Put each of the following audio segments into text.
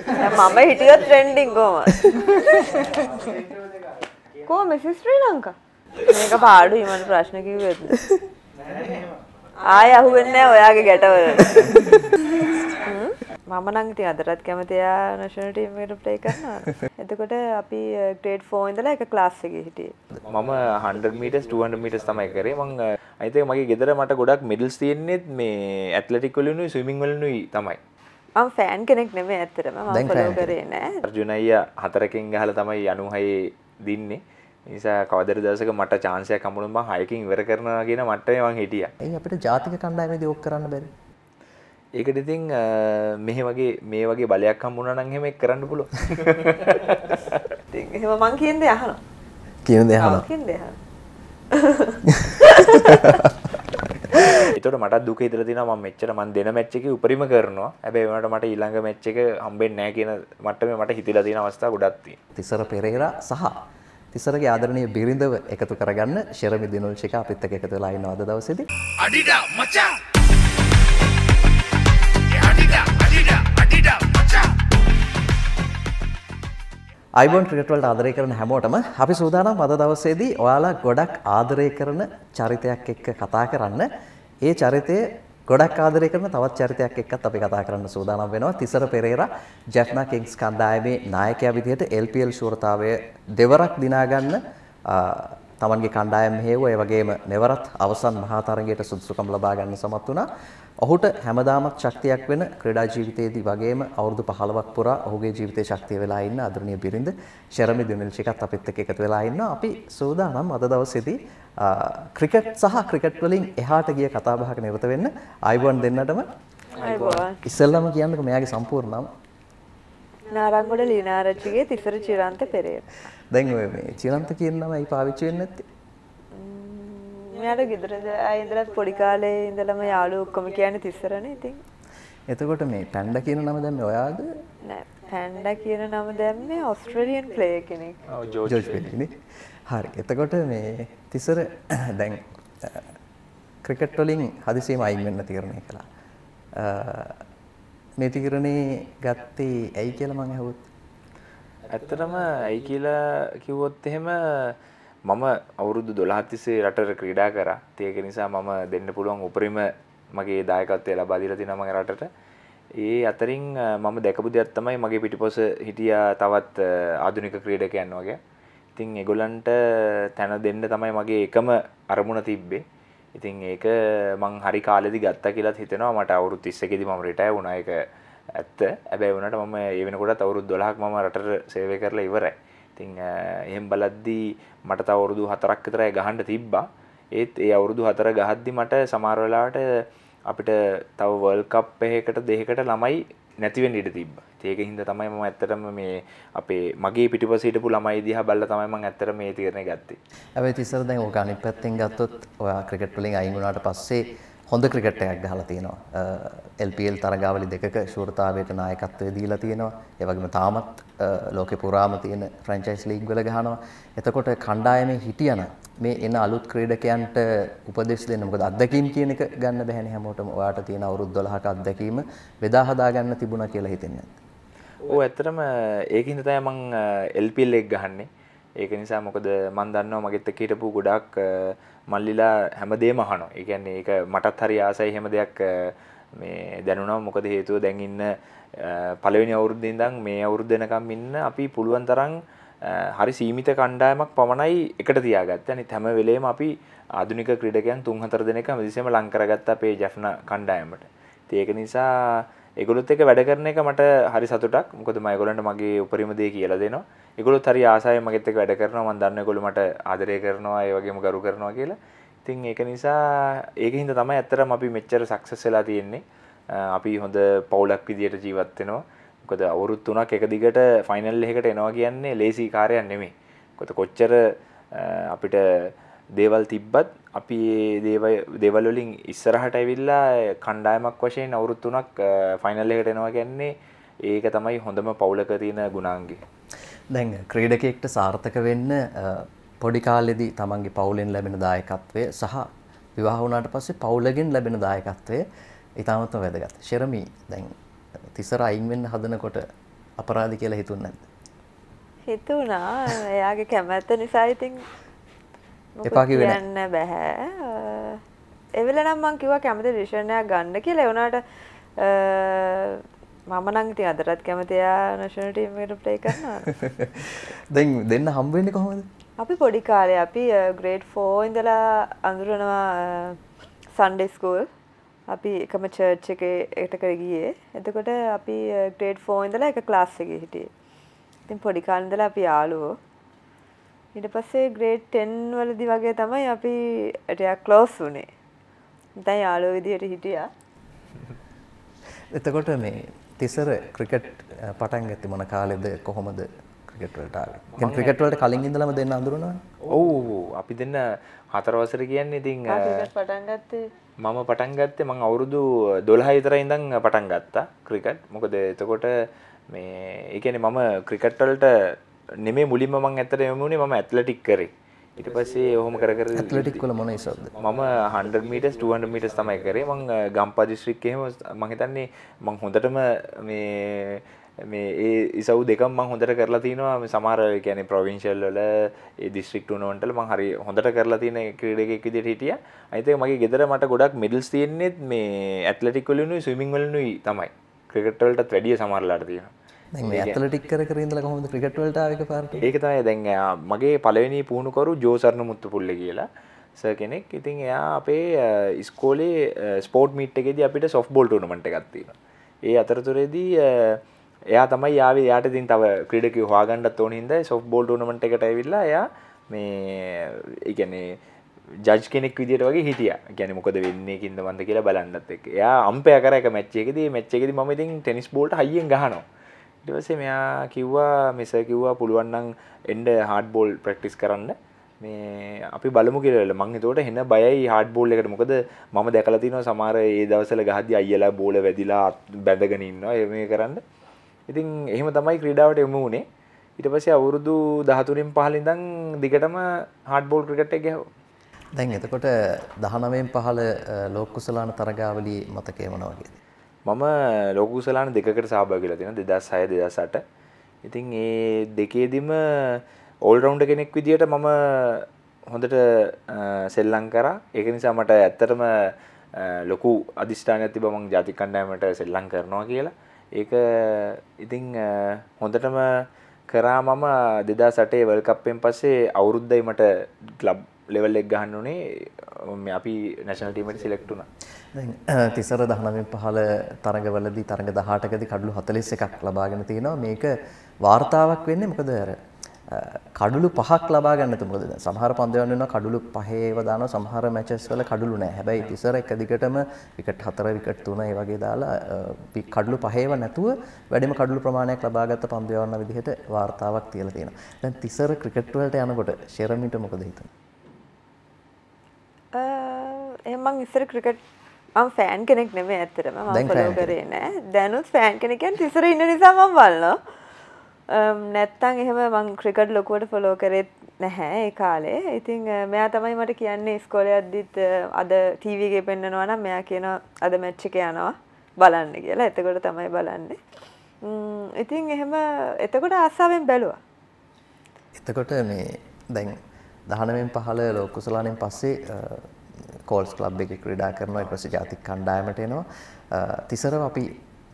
මම හිටියෝ ට්‍රෙන්ඩිං කෝම කෝ මෙසිස් ශ්‍රී ලංකා මේක පාඩු ඉමට ප්‍රශ්න කිව්වෙත් ආය අහුවෙන්න ඔයාගේ ගැටවල මම නංගති අදරත් කැමතියා නශනටීමට ප්ලේ කරන්න එතකොට අපි ටේට් ෆෝන්දල එක ක්ලාස් එක හිටිය මම හන්මට ටුවන්ඩ මිට තමයි කරේ මං අයිතක මගේ ගෙදර මට ගොඩක් මිඩල්ස් තියෙන්නේෙත් මේ ඇත්ලටිකොලනුයි ස්විමිංවලනුයි තමයි ම් ෆෑන් කෙනෙක් නෙමේ ඇතරම කරේ නෑ ජුනයිය හතරකින් ගහල තමයි යනුහයේ දින්නේ නිසා කවදර දසක මට චාන්සය කමුළුම හයකින් ඉවර කරනවා කියෙන මට වන් හිටිය ඒ අපිට ජාතික කණ්ඩායමද ඔක් කරන්න බැරි ඒකට ඉතින් මෙහෙ වගේ මේ වගේ බලයක් හම්බුණ නංහෙම එක් කරන්න පුලො එහෙම මං කියන්ද යහන කියන දෙහන එතට මට දුක ඉතර තින ම මෙච්චර මන් දෙන මැච්චක උපරිම කරනවා ඇබේ මට මට ඊළඟ මැච්චක හම්බෙන් නෑ කියන මටම මට හිතිලා තියෙන අවස්ථා ගොඩත්ති තිසර පෙරේලා සහ තිසරගේ ආදරනය බිරිඳව එකතු කරගන්න ශෙරමි දිනුල්ෂික අපිත්තක එකතු ලයින්න අද දවසද අඩිඩ මචා! අයිබන් ක්‍රිකටවලට ආදරය කරන හැමෝටම අපි සූදානම් අද දවසේදී ඔයාලා ගොඩක් ආදරය කරන චරිතයක් එක්ක කතා කරන්න ඒ චරිතය ගොඩක් ආදරය කරන තවත් චරිතයක් එක්කත් අපි කතා කරන්න සූදානම් වෙනවා. තිසර පෙරේරා ජැෆ්නා කිංස් කණ්ඩායමේ නායකයා විදිහට LPL ශූරතාවය දෙවරක් දිනා ගන්න තමන්ගේ කණ්ඩායම් හේව ඒ වගේම මෙවරත් අවසන් මහා තරගයට සුදුසුකම් ලබා ගන්න සමත් වුණා. ඔහුට හැමදාමත් ශක්තියක් වෙන ක්‍රීඩා ජීවිතයේදී වගේම අවුරුදු 15ක් පුරා ඔහුගේ ජීවිතේ ශක්තිය වෙලා ඉන්න අදරණීය බිරිඳ ෂෙරමි දුනිල්ච් එකත් අපිත් එක්ක එකතු වෙලා ඉන්නවා. අපි සූදානම් අද දවසේදී ක්‍රිකට් සහ ක්‍රිකට් වලින් එහාට ගිය කතා බහක නිරත වෙන්න ආයුබෝවන් දෙන්නටම ආයුබෝවන්. ඉස්සෙල්ලාම කියන්නකෝ මෙයාගේ සම්පූර්ණ නම. නාරංගොඩ ලීනාරච්චිගේ තිසර චිරන්ත පෙරේර. දැන් ඔය මේ චිරන්ත කියන නම ඇයි පාවිච්චි වෙන්නේ නැත්තේ? මෙයාට ගෙදරද ඉඳලත් පොඩි කාලේ ඉඳලම යාළුවෝ ඔක්කොම කියන්නේ තිස්සරනේ ඉතින්. එතකොට මේ පැන්ඩා කියන නම දැම්මේ ඔයාද? නෑ පැන්ඩා කියන නම දැම්මේ ඔස්ට්‍රේලියන් ප්ලේයර් කෙනෙක්. ඔව් ජෝර්ජ් පෙලිනේ. හරි. එතකොට මේ තිස්සර දැන් ක්‍රිකට් වලින් හදිසියෙම අයින් වෙන්න තීරණය කළා. මේ තීරණේ ගත්තේ ඇයි කියලා මං අහුවොත්. ඇත්තටම ඇයි කියලා කිව්වොත් එහෙම මම අවුරුදු 12ක් තිස්සේ රටට ක්‍රීඩා කරා. ඒක නිසා මම දෙන්න පුළුවන් උපරිම මගේ දායකත්වය ලබා දීලා තියෙනවා මගේ රටට. ඒ අතරින් මම දැකපු දෙයක් තමයි මගේ පිටිපොස හිටියා තවත් ආධුනික ක්‍රීඩකයන් වගේ. ඉතින් ඒගොල්ලන්ට තැන දෙන්න තමයි මගේ එකම අරමුණ තිබ්බේ. ඉතින් ඒක මං හරි කාලෙදි ගත්තා කියලාත් හිතෙනවා. මට අවුරුදු 31 මම රිටයර් වුණා. ඒක ඇත්ත. හැබැයි වුණාට මම ඒ වෙනකොටත් අවුරුදු 12ක් මම රටට සේවය කරලා ඉවරයි. ඉතින් එහෙම බලද්දී මට තව අවුරුදු 4ක් විතරයි ගහන්න තිබ්බා. ඒත් ඒ අවුරුදු 4 ගහද්දි මට සමහර වෙලාවට අපිට තව වර්ල්ඩ් කප් එකකට දෙකකට ළමයි නැති වෙන්න ඉඩ තිබ්බා. ඉතින් ඒක හින්දා තමයි මම ඇත්තටම මේ අපේ මගේ පිටිපස්ස හිටපු ළමයි දිහා බැලලා තමයි මම ඇත්තටම මේ තීරණය ගත්තේ. හැබැයි තිස්සර දැන් ඕක අනිත් පැත්තෙන් ගත්තොත් ඔයා ක්‍රිකට් වලින් අයින් වුණාට පස්සේ හොඳ ක්‍රිකට් එකක් ගහලා තියෙනවා. LPL තරගාවලි දෙකක ශූරතාවයට නායකත්වය දීලා තියෙනවා. ඒ වගේම තාමත් ලෝකේ පුරාම තියෙන ෆ්‍රැන්චයිස් ලීග් වල ගහනවා. එතකොට කණ්ඩායමේ හිටියන මේ එන අලුත් ක්‍රීඩකයන්ට උපදෙස් දෙන්න. මොකද අත්දැකීම් කියන එක ගන්න බැහැනේ හැමෝටම. ඔයාට තියෙන අවුරුදු 12ක අත්දැකීම බෙදා හදා ගන්න තිබුණා කියලා හිතෙන්නේ නැද්ද? ඔව් ඇත්තටම ඒකින්ද තමයි මම LPL එක ගහන්නේ. ඒක නිසා මොකද මන් දන්නවා මගෙත් එක්ක හිටපු ගොඩක් මල්ලිලා හැමදේම අහනවා. ඒ කියන්නේ ඒක මටත් හරි ආසයි හැම දෙයක් මේ දැනුණා. මොකද හේතුව දැන් ඉන්න පළවෙනි අවුරුද්දේ ඉඳන් මේ අවුරුද්ද වෙනකම් ඉන්න අපි පුළුවන් තරම් හරි සීමිත කණ්ඩායමක් පමණයි එකට තියාගත්තේ. අනිත් හැම වෙලේම අපි ආධුනික ක්‍රීඩකයන් 3-4 දෙනෙක් හැමදෙස්සෙම ලං කරගත්ත අපේ ජැෆ්නා කණ්ඩායමට. ඉතින් ඒක නිසා එකගොලොත් එක වැඩ කරන එක මට හරි සතුටක් මොකද මයගොලන්ට මගේ උපරිමදේ කියලා දෙනවා එකගොලොත් හරි ආසාය මගෙත් එක වැඩ කරනවා මන් දන්න ගොලු මට ආදරය කරනවා ඒ වගේම ගරු කරනවා කියලා ඉතින් ඒක නිසා ඒක හින්දා තමයි ඇත්තටම අපි මෙච්චර සක්සස් වෙලා තියෙන්නේ අපි හොඳ පවුලක් විදියට ජීවත් වෙනවා මොකද අවුරුදු තුනක් එක දිගට ෆයිනල් එකකට එනවා කියන්නේ ලේසි කාර්යයක් නෙමෙයි මොකද කොච්චර අපිට දේවල් තිබ්බත් අපි දේවල් වලින් ඉස්සරහට ඇවිල්ලා කණ්ඩායමක් වශයෙන් අවුරුදු 3ක් ෆයිනල් එකට එනවා කියන්නේ ඒක තමයි හොඳම පවුලක තියෙන ගුණාංගය. දැන් ක්‍රීඩකයෙක්ට සාර්ථක වෙන්න පොඩි කාලෙදී තමන්ගේ පවුලෙන් ලැබෙන දායකත්වය සහ විවාහ වුණාට පස්සේ පවුලගෙන් ලැබෙන දායකත්වය ඉතාමත්ම වැදගත්. ශරමී දැන් තිසර අයින් වෙන්න හදනකොට අපරාධ කියලා හිතුන්නේ නැද්ද? හිතුණා. එයාගේ කැමැත්ත නිසා ඉතින් එපා කියන්න බැහැ එවෙල නම් මං කිව්වා කැමති දේශනයක් ගන්න කියලා වුණාට මම නංති අදරත් කැමතියා නශනටීමට ප්ලේ කරනවා දැන් දෙන්න හම්බුවෙන්න කොහොමද අපි පොඩි කාලය අපි ග්‍රේඩ් ෆෝ ඉඳලා අඳුරනවා සන්ඩෙස්කූල් අපි එකම චර්ච් එක එකට කර ගියේ එතකොට අපි ග්‍රේඩ් ෆෝ ඉඳලා එක ක්ලාස් එක හිටියේ ඉතින් පොඩි කාලේ ඉඳලා අපි යාළුවෝ ඉට පස්සේ ග්‍රේට් ටෙන් වලදි වගේ තමයි අපි ඇටයක් ලෝස් වනේ දැයි යාලෝ විදියට හිටියා එතකොට මේ තිසර ක්‍රිකට් පටන් ඇති මොන කාලෙද කොහොමද ක්‍රිකට්වලට ක්‍රිකට්වලට කලින් ඉඳලම දෙන්න අඳුරුණා ඔවු අපි දෙන්න හතරවසර කියන්න ඉතින් පටන්ගත්තේ මම පටන්ගත්තේ මං අවුරුදු දොළහ විතර ඉඳං පටන් ගත්තා ක්‍රිකට් මොකද එතකොට මේ එකන මම ක්‍රිකට්වලට නෙමේ මුලින්ම මං ඇතර යමුණේ මම ඇත්ලටික් කරේ ඉට පස්සේ ඔහොම කර ඇත්ලටික් කල මොන නිසාද මම 100 මීටස් 200 මීටස් තමයි කරේ මං ගම්පා දිස්ත්‍රික්කේ එහෙම මං හිතන්නේ මං හොඳටම මේ මේ ඒ ඉසව් දෙකම මං හොඳට කරලා තිනවා මේ සමහර කියන්නේ ප්‍රොවින්ෂල් වල ඒ දිස්ත්‍රික් ටූර්නමන්ට් වල මං හරි හොඳට කරලා තියෙන ක්‍රීඩකෙක් විදිහට හිටියා. අනිත් එක මගේ ගෙදර මට ගොඩක් මෙඩල්ස් තියෙන්නේ මේ ඇත්ලටික් වලිනුයි ස්විමින් වලිනුයි තමයි. ක්‍රිකට් වලටත් වැඩිය සමහරලාට තියෙනවා. ඇතලටික් කර කරදල හොම ක්‍රිකට්වලට ආක පාට ඒකතයි දැන් මගේ පලවෙනි පුහුණුකරු ජෝසරණ මුත්තු පුල්ල කියලා ස කෙනෙක් ඉතින් එයා අපේ ස්කෝලේ ස්පෝට් මිට් එකෙද අපිට සොෆ් බොල්ට නමට ගත්තින ඒ අතරතුරේදී එයා තමයි යාව යාට තින් තව ක්‍රඩක හවාගන්නඩත් ඕන හිද සොෆ් බෝල්ඩ නමට එකට ඇවිල්ලා එයා මේ ඒගැනේ ජජ් කෙනෙක් විදිට වගේ හිටිය ගැන මොකද වෙන්නේ කින්ද වන්ද කියලා බලන්නත් එක් එයා අම්පය කර එක මැච්චේකද මැච්චේකද ම ඉතින් ටෙනිස් බෝල්ට හයිියෙන් ගහනවා ඊට පස්සේ මෙයා කිව්වා මිස කිව්වා පුළුවන් නම් එන්න හાર્ඩ් බෝල් ප්‍රැක්ටිස් කරන්න මේ අපි බලමු කියලා මං එතකොට හෙන බයයි හાર્ඩ් බෝල් එකට මොකද මම දැකලා තිනවා සමහර ඒ දවස්වල ගහද්දි අයියලා බෝල වැදිලා බැඳගෙන ඉන්නවා ඒ මේ කරන්න. ඉතින් එහෙම තමයි ක්‍රීඩාවට යමු උනේ. ඊට පස්සේ අවුරුදු 13න් 15 ඉඳන් දිගටම හાર્ඩ් බෝල් ක්‍රිකට් එක ගහුවා. දැන් එතකොට 19න් 15 ලෝක කුසලාන තරගාවලිය මතකේ මොනවා වගේද? මම ලොකු සලාන දෙකට සහභාගීලා තියෙනවා 2006 2008. ඉතින් ඒ දෙකේදීම ඕල් රවුන්ඩර් කෙනෙක් විදියට මම හොඳට සෙල්ලම් කරා. ඒක නිසා මට ඇත්තටම ලොකු අදිෂ්ඨානයක් තිබ්බා මම ජාතික කණ්ඩායමට සෙල්ලම් කරනවා කියලා. ඒක ඉතින් හොඳටම කරා මම 2008 World Cup එකෙන් පස්සේ අවුරුද්දයි මට ක්ලබ් ලෙවල් එක ගහන්න උනේ. අපි නැෂනල් ටීම් එකට සිලෙක්ට් වුණා. දැන් තිසර 19 පහළ තරඟවලදී තරඟ 18කදී කඩලු 41ක් ලබාගෙන තිනවා මේක වார்த்தාවක් වෙන්නේ මොකද අර කඩලු පහක් ලබා ගන්නතු මොකද දැන් සමහර පන්දම් වෙනවා කඩලු පහේව දානවා සමහර මැචස් වල කඩලු නැහැ. හැබැයි තිසර එක දිගටම විකට් 4 විකට් 3 ඒ වගේ දාලා කඩලු පහේව නැතුව වැඩිම කඩලු ප්‍රමාණයක් ලබාගත් පන්දම් වන්න විදිහට වார்த்தාවක් තියලා තියෙනවා. දැන් තිසර ක්‍රිකට් වලට යනකොට ෂෙරමිට මොකද හිතන්නේ? අ එහෙනම් මම ඉස්සර ක්‍රිකට් ම් ෆෑන් කෙනෙක් නෙම ඇතරම මලෝ කරේ නෑ දැනුත් ෆෑන් කෙනෙකෙන් තිසර ඉන්න නිසාම වල්න්න නැත්තං එහෙම මං ක්‍රිකට් ලොකුවට ෆොලෝ කරෙත් නැහැ ඒ කාලේ ඉතිං මෙයා තමයි මට කියන්නේ ස්කොල අද්දිත් අද ටීවගේ පෙන්න්නනවා නම් මෙයා කියන අද මැච්චික යනවා බලන්න කියලා එතකොට තමයි බලන්නේ ඉතිං එහෙම එතකොට ආසාාවෙන් බැලුව එතකොට මේ දැන් දහනමෙන් පහල ලෝකුසලානෙන් පස්සේ කෝල්ස් ක්ලබ් එකේ ක්‍රීඩා කරනවා ඊට පස්සේ ජාතික කණ්ඩායමට එනවා තිසරව අපි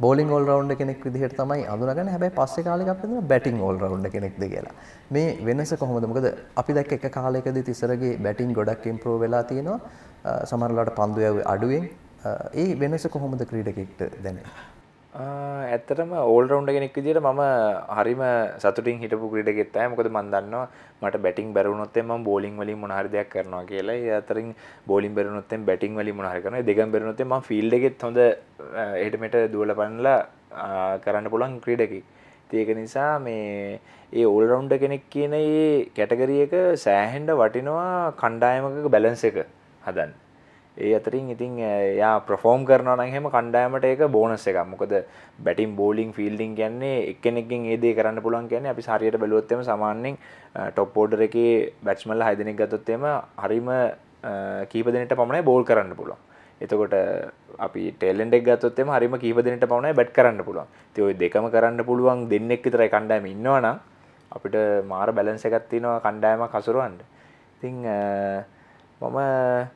බෝලින් ඕල් රවුන්ඩ් කෙනෙක් විදිහට තමයි අඳුනගන්නේ හැබැයි පස්සේ කාලෙක අපි හිතනවා බැටිං ඕල් රවුන්ඩ් කෙනෙක්ද කියලා. මේ වෙනස කොහොමද? මොකද අපි දැක්ක එක කාලයකදී තිසරගේ බැටිං ගොඩක් ඉම්ප්‍රූව් වෙලා තියෙනවා. සමහරවිට පන්දු යව්වේ අඩුවෙන්. ඒ වෙනස කොහොමද ක්‍රීඩකෙක්ට දැනෙන්නේ? ඇත්තටම ඕල්රවුන්ඩ කෙනෙක් විදිට මම හරිම සතුටින් හිටපු ක්‍රිට ගෙත්තෑ මොකද මන්දන්නවා මට බැටින් බැරුණොත්තෙම බෝලින් වලින් මොනහරිදයක් කරනවා කියලා අතරින් බෝලින් බැරුණොත්තෙන් බැටින් වලි මොහරිකන දෙගම් බැරුණොත්තේ ම ෆිල්ඩගෙත් හොඳ එටමට දුවල පන්නලා කරන්න පුළන් ක්‍රීඩකි තියක නිසා මේ ඒ ඕල්රවුන්ඩ කෙනෙක් කියන ඒ කැටගරියක සෑහෙන්ඩ වටිනවා කණ්ඩායමක බැලන්ස එක හදන්න ඒ අතරින් ඉතින් යා ප්‍රෆෝම් කරනවන හෙම කණ්ඩෑමට ඒක බෝනස එක මොකද බැටිම් බෝලිින් ෆිල්ඩිං කියන්නේ එකනෙකින් ඒදේ කරන්න පුළන් කියන්නේ අපි හරියට බැලුවොත්තම සමාන්‍යෙන් ටොප්පෝඩර එක බැට්ස්මල්ල හයිදනෙක් ගතොත්තේම හරිම කීපදනට පමණයි බෝල් කරන්න පුළුවන් එතකොට අපි ටෙල්ෙන්ඩෙක් ගත්තොත්තෙම හරිම කීපදනට පමණයි බැට් කරන්න පුළුවන් තියඔයි දෙකම කරන්න පුළුවන් දෙන්නෙක් විතරයි කණ්ඩෑම ඉන්නවන අපිට මාර බැලන්ස එකත්තිනවා කණ්ඩෑම කසුරුවන්ට ඉතිං මම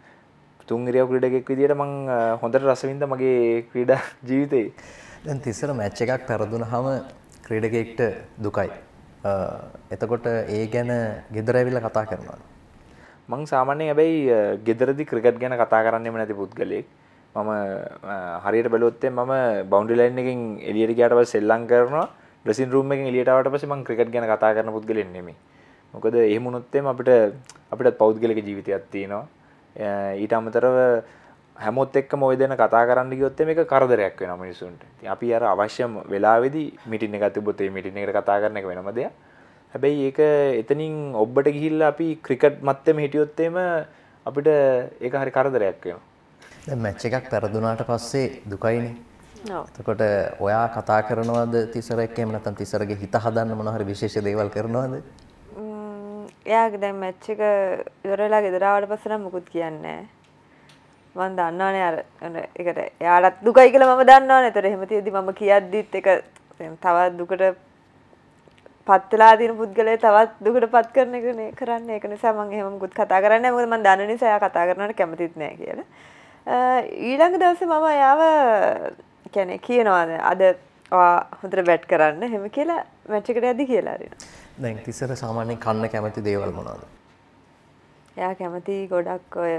තුන්ගරියව ක්‍රඩගෙක් විදිට මං හොඳට රසවින්ද මගේ ක්‍රීඩා ජීවිතේ දැන් තිස්සර මැච්ච එකක් පැරදුන හම ක්‍රීඩගෙක්ට දුකයි එතකොට ඒ ගැන ගෙදරැවිල්ල කතා කරනවා මං සාමාන්‍ය ඇබැයි ගෙදරදි ක්‍රිකට් ගැන කතා කරන්නෙම නැති පුද්ගලෙක් මම හරියට බැලොත්තේ මම බෞන්ඩිලයින් එකින් එලියට ගාටව සෙල්ලං කරනවා ්‍රසින් රූම එකින් ලියටාවට පස මං ක්‍රිකට් ගැන කතා කරන පුද්ගලෙන්නෙමේ මොකද එහෙමුණොත්තේම අපිට අපිටත් පෞද්ගලක ජීවිතයක් තියෙනවා ඊට අමතරව හැමොත් එක්කම ඔය දෙන කතා කරන්න ගියොත් මේක කරදරයක් වෙනවා මිනිසුන්ට. ඉතින් අපි අර අවශ්‍ය වෙලාවේදී මීටින් එකක් තිබ්බොත් ඒ මීටින් එකට කතා කරන එක වෙනම දෙයක්. හැබැයි ඒක එතනින් ඔබට ගිහිල්ලා අපි ක්‍රිකට් මත්තෙම හිටියොත් එම අපිට ඒක හරි කරදරයක් වෙනවා. දැන් මැච් එකක් පෙරදුනාට පස්සේ දුකයිනේ. එතකොට ඔයා කතා කරනවද තිසරෙක් එහෙම නැත්නම් තිසරගේ හිත හදන්න මොන හරි විශේෂ දේවල් කරනවද? එයාගේ දැන් මැච් එක ඉවරලා ගෙදරාවට පස්සෙ නම් මුකුත් කියන්නේ මම දන්නවනේ අර ඒකට එයාටත් දුකයි කියලා මම දන්නවනේ. ඒතර එහෙම තියදී මම කියද්දිත් ඒක තවත් දුකට පත් වෙලා තියෙන පුද්ගලයා තවත් දුකට පත් කරන එකනේ කරන්නේ. ඒක නිසා මම එහෙම මුකුත් කතා කරන්නේ නැහැ. මොකද මම දන්න නිසා එයා කතා කරනවට කැමතිත් නැහැ කියලා. ඊළඟ දවසේ මම එයාව කියන්නේ කියනවා අද හොඳට බැට් කරන්න හෙම කියලා මැච් එකට යද්දි කියලා අරිනවා. දැන් තිසර සාමාන්‍යයෙන් කන්න කැමති දේවල් මොනවද? එයා කැමති ගොඩක් ඔය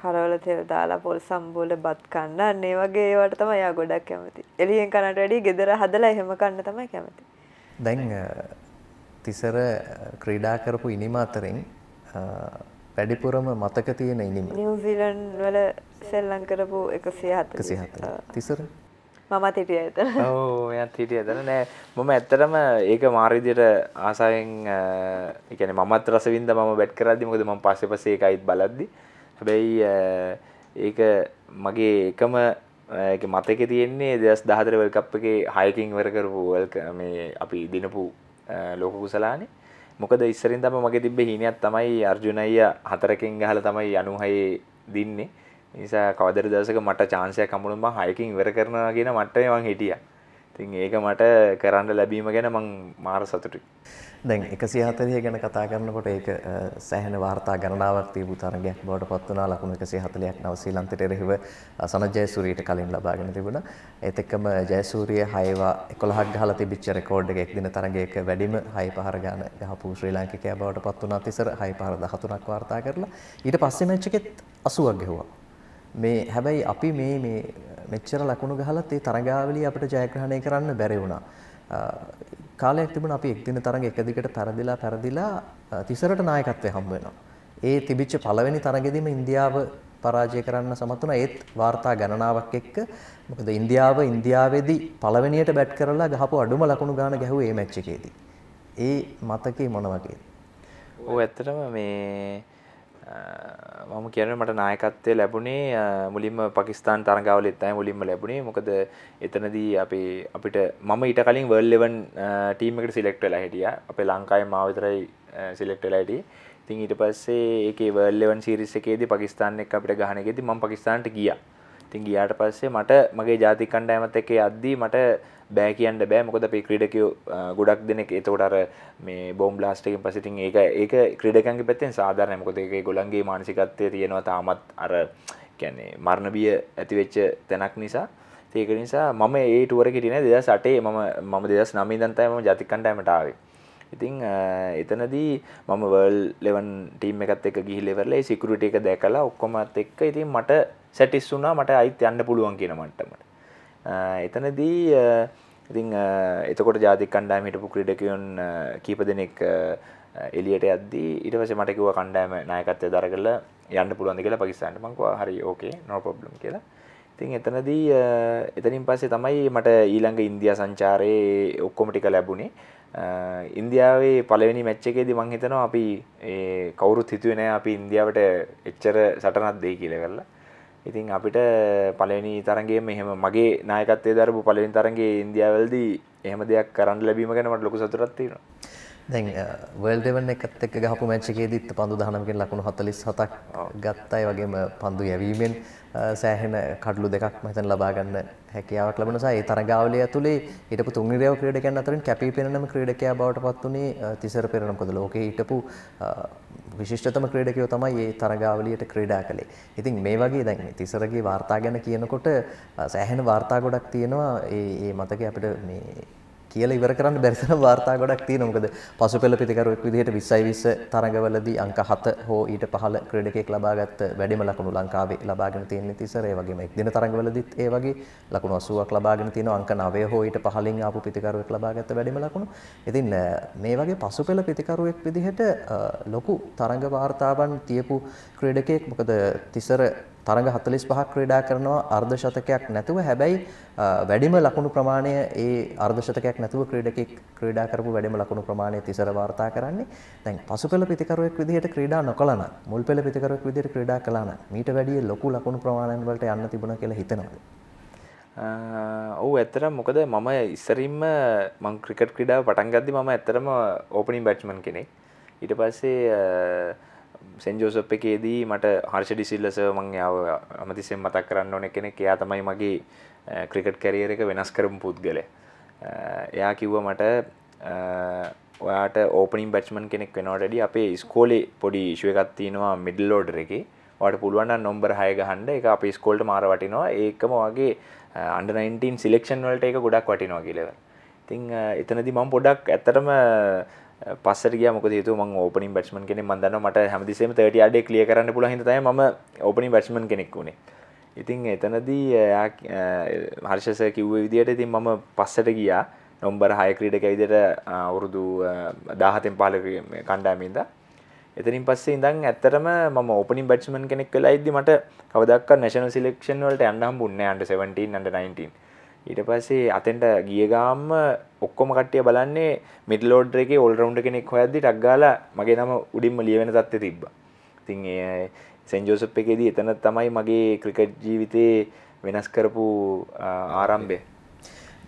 කරවල තෙල් දාලා පොල් සම්බෝල බත් කන්න ඒ වගේ ඒවට තමයි එයා ගොඩක් කැමති. එළියෙන් කනට වැඩිය ගෙදර හදලා එහෙම කන්න තමයි කැමති. දැන් තිසර ක්‍රීඩා කරපු ඉනිම අතරින් වැඩිපුරම මතක තියෙන ඉනිම නිව්සීලන්ඩ් වල සෙල්ලම් කරපු 107 107 තිසර මමත් හිටිය ඇතර ඔයත් හිටිය ඇතන නෑ මොම ඇත්තටම ඒක මාරිදියට ආසායෙන් එකන මත් රසවින්ද ම බැට් කරදදි මොකද ම පස පසේ එකයිත් බලද්දි හැබැයි ඒක මගේ එකම මතක තියෙන්නේ දෙස් දහතර වල්කප් එක හයකින් වරකරපු වල්ක මේ අපි දිනපු ලෝක කුසලානේ මොකද ඉස්සරින් තම මගේ තිබ්බ හිනයක් තමයි අර්ජුනයිය හතරකින් ගහල තමයි යනුහයේ දින්නේ නිසා කවදර දවසක මට චාන්සයක් හම්බුනොත් මම හයකින් ඉවර කරනවා කියන මට්ටමේ මං හිටියා. ඉතින් ඒක මට කරන්න ලැබීම ගැන මං මාර සතුටුයි. දැන් 140 ගැන කතා කරනකොට ඒක සෑහෙන වාර්තා ගණනාවක් තිබු තරගයක් බවට පත් වුණා ලකුණු 140ක් නව ශ්‍රී ලංකිත එරෙහිව සනත් ජයසූරියට කලින් ලබාගෙන තිබුණා. ඒත් එක්කම ජයසූරිය 6 11ක් ගහලා තිබිච්ච රෙකෝඩ් එක එක් දින තරගයක වැඩිම 6 පහර ගාන ගහපු ශ්‍රී ලාංකිකයා බවට පත් වුණා තිසර 6 පහර 13ක් වාර්තා කරලා ඊට පස්සේ මැච් එකෙත් 80ක් ගෙවුවා. මේ හැබැයි අපි මේ මේ මෙච්චර ලකුණු ගහලත් ඒ තරගාවලිය අපිට ජයග්‍රහණය කරන්න බැරි වුණා. කාලයක් තිබුණ අපි එක්දින තරඟ එක දිගට පෙරදිලා පෙරදිලා තිසරට නායකත්වය හම්බ වෙනවා. ඒ තිබිච්ච පළවෙනි තරගෙදිම ඉන්දියාව පරාජය කරන්න සමත් වුණා. ඒත් වාර්තා ගණනාවක් එක්ක මොකද ඉන්දියාව ඉන්දියාවේදී පළවෙනියට බැට් කරලා ගහපු අඩුම ලකුණු ගාන ගැහුවේ මේ මැච් එකේදී. ඒ මතකේ මොන වගේද? ඔව් ඇත්තටම මේ මම කියන මට නායකත්වය ලැබුණේ මුලින්ම පකිස්ාන් තරගාවලෙත් අයි මුලින්ම ලැබුණේ මොකද එතනදී අපේ අපිට මම ඊට කලින් වර්ල් ලෙවන් ටීමකට සිලෙක්ටල හිටිය අපේ ලංකායි මාවිතරයි සිලෙක්ටලයිට ඉතින් ඊට පස්සේ ඒක වර්ල්ලෙවන් සිරිස් එකේද පකිස්ාන එක අපිට ගහනගෙති ම පකිස්ාන්ට ගිය ඉතින් ගියාට පස්සේ මට මගේ ජාතිකණ්ඩෑමත එකේ අද්දී මට බෑ කියන්න බෑ මොකද අපේ ක්‍රීඩකයෝ ගොඩක් දෙනෙක් එතකොට අර මේ බෝම් බ්ලාස්ට් එකෙන් පස්සේ ඉතින් ඒක ඒක ක්‍රීඩකයන්ගේ පැත්තෙන් සාධාරණයි මොකද ඒකේ ගොල්ලන්ගේ මානසිකත්වයේ තියෙනවා තාමත් අර කියන්නේ මරණ බිය ඇති වෙච්ච තැනක් නිසා ඒක නිසා මම ඒ ටුවර හිටියේ නැහැ 2008 මම මම 2009 ඉඳන් තමයි මම ජාතික කණ්ඩායමට ආවේ. ඉතින් එතනදී මම වර්ල් 11 ටීම් එකත් එක්ක ගිහිල්ලා ඉවරලා ඒ සිකියුරිටි එක දැකලා ඔක්කොමත් එක්ක ඉතින් මට සැටිස් වුණා මට ආයිත් යන්න පුළුවන් කියන මට්ටමට. එතනදී ඉතින් එතකොට ජාතික කණ්ඩායම හිටපු ක්‍රීඩකයන් කීප දෙනෙක් එලියට යද්දී ඊට පස්සේ මට කිව්වා කණ්ඩායම නායකත්වය දරගල යන්න පුළුවන්ද කියලා පකිස්තානට මං කිව්වා හරි ඕකේ no problem කියලා. ඉතින් එතනදී එතනින් පස්සේ තමයි මට ඊළඟ ඉන්දියා සංචාරයේ ඔක්කොම ටික ලැබුණේ. ඉන්දියාවේ පළවෙනි මැච් එකේදී මං හිතනවා අපි ඒ කවුරුත් හිතුවේ නෑ අපි ඉන්දියාවට එච්චර සටනක් දෙයි කියලා කරලා. ඉතින් අපිට පලනි තරන්ගේ මෙහම මගේ නායකත්තේ දරපු පලින් තරන්ගේ ඉන්දියාවල්දී එහම දෙයක් කරන්න ලැබීම ගැනමට ලොකු සතුරත්තිවා දැන් වර්ල්ඩ් 11 එකත් එක්ක ගහපු මැච් එකේදීත් පන්දු 19කින් ලකුණු 47ක් ගත්තා. ඒ වගේම පන්දු යැවීමෙන් සෑහෙන කඩලු දෙකක් මම හිතන ලබා ගන්න හැකියාවක් ලැබුණ නිසා ඒ තරගාවලිය ඇතුලේ හිටපු තුන්විරයව ක්‍රීඩකයන් අතරින් කැපී පෙනෙනම ක්‍රීඩකයා බවට පත් වුණේ තිසර පෙරණ මොකද ලෝකේ හිටපු විශිෂ්ටතම ක්‍රීඩකයෝ තමයි මේ තරගාවලියට ක්‍රීඩා කළේ. ඉතින් මේ වගේ දැන් තිසරගේ වාර්තා ගැන කියනකොට සෑහෙන වාර්තා ගොඩක් තියෙනවා. ඒ ඒ මතකේ අපිට මේ කියලා ඉවර කරන්න බැරි තරම් වාර්තා ගොඩක් තියෙනවා. මොකද පසුපෙළ පිතිකරුවෙක් විදිහට 20යි 20 තරඟවලදී අංක 7 හෝ ඊට පහළ ක්‍රීඩකයෙක් ලබාගත් වැඩිම ලකුණු ලංකාවේ ලබාගෙන තියෙන තිසර ඒ වගේම එක්දින තරඟවලදීත් ඒ වගේ ලකුණු 80ක් ලබාගෙන තියෙනවා. අංක 9 හෝ ඊට පහළින් ආපු පිතිකරුවෙක් ලබාගත් වැඩිම ලකුණු. ඉතින් මේ වගේ පසුපෙළ පිතිකරුවෙක් විදිහට ලොකු තරඟ වාර්තාවන් තියපු ක්‍රීඩකයෙක් මොකද තිසර තරඟ 45ක් ක්‍රීඩා කරනවා අර්ධශතකයක් නැතුව හැබැයි වැඩිම ලකුණු ප්‍රමාණය ඒ අර්ධශතකයක් නැතුව ක්‍රීඩකෙක් ක්‍රීඩා කරපු වැඩිම ලකුණු ප්‍රමාණය තිසර වාර්තා කරන්නේ දැන් පසුපෙළ පිතිකරුවෙක් විදිහට ක්‍රීඩා නොකළා නම් මුල්පෙළ පිතිකරුවෙක් විදිහට ක්‍රීඩා කළා නම් මීට වැඩිය ලොකු ලකුණු ප්‍රමාණයන් වලට යන්න තිබුණා කියලා හිතනවාද ඔව් ඇත්තටම මොකද මම ඉස්සරින්ම මං ක්‍රිකට් ක්‍රීඩාව පටන් ගද්දි මම ඇත්තටම ඕපනින් බැට්ස්මන් කෙනෙක් ඊට පස්සේ සෙන්ජෝසප් එකේදී මට හර්ෂ ඩිසිල්ලස මං යාව අමතිස්සෙන් මතක් කරන්න ඕන කෙනෙක් එයා තමයි මගේ ක්‍රිකට් කැරියර එක වෙනස් කරම් පුද්ගල එයා කිව්ව මට ඔයාට ඕපනින් බැච්මන් කෙනෙක් වෙනවටඩි අපේ ස්කෝලේ පොඩි ශුව එකත්තිනවා මිඩල් ෝඩර එක ට පුළුවන් නොම්බර් හය ගහන්ඩ එක අප ස්කෝල්ට මාර වටිනවා ඒකම වගේ අන්ඩ19 සිලෙක්ෂන් වලට එක ගොඩක් වටිනවා කියලව ඉතිං එතනදි මං පොඩක් ඇතරම පස්සට ගියා මොකද හේතුව මම ඕපනින් බැට්ස්මන් කෙනෙක් මම දන්නවා මට හැමතිස්සෙම 30 yard එක ක්ලියර් කරන්න පුළුවන් හින්දා තමයි මම ඕපනින් බැට්ස්මන් කෙනෙක් වුනේ. ඉතින් එතනදී හර්ෂස කිව්වේ විදිහට ඉතින් මම පස්සට ගියා නොම්බර් 6 ක්‍රීඩක විදිහට අවුරුදු 17න් 15 කණ්ඩායමින්ද. එතනින් පස්සේ ඉඳන් ඇත්තටම මම ඕපනින් බැට්ස්මන් කෙනෙක් වෙලා ඉද්දි මට කවදාවත් නැෂනල් සිලෙක්ෂන් වලට යන්න හම්බුන්නේ නැහැ under 17 under 19. ඊට පස්සේ අතෙන්ට ගිය ගාම්ම ඔක්කොම කට්ටිය බලන්නේ මිඩල් ඕඩර් එකේ ඕල් රවුන්ඩර් කෙනෙක් හොයද්දි ටක් ගාලා මගේ නම උඩින්ම ලියවෙන තත්ත්වේ තිබ්බා. ඉතින් ඒ සෙන් ජෝසප් එකේදී එතන තමයි මගේ ක්‍රිකට් ජීවිතේ වෙනස් කරපු ආරම්භය.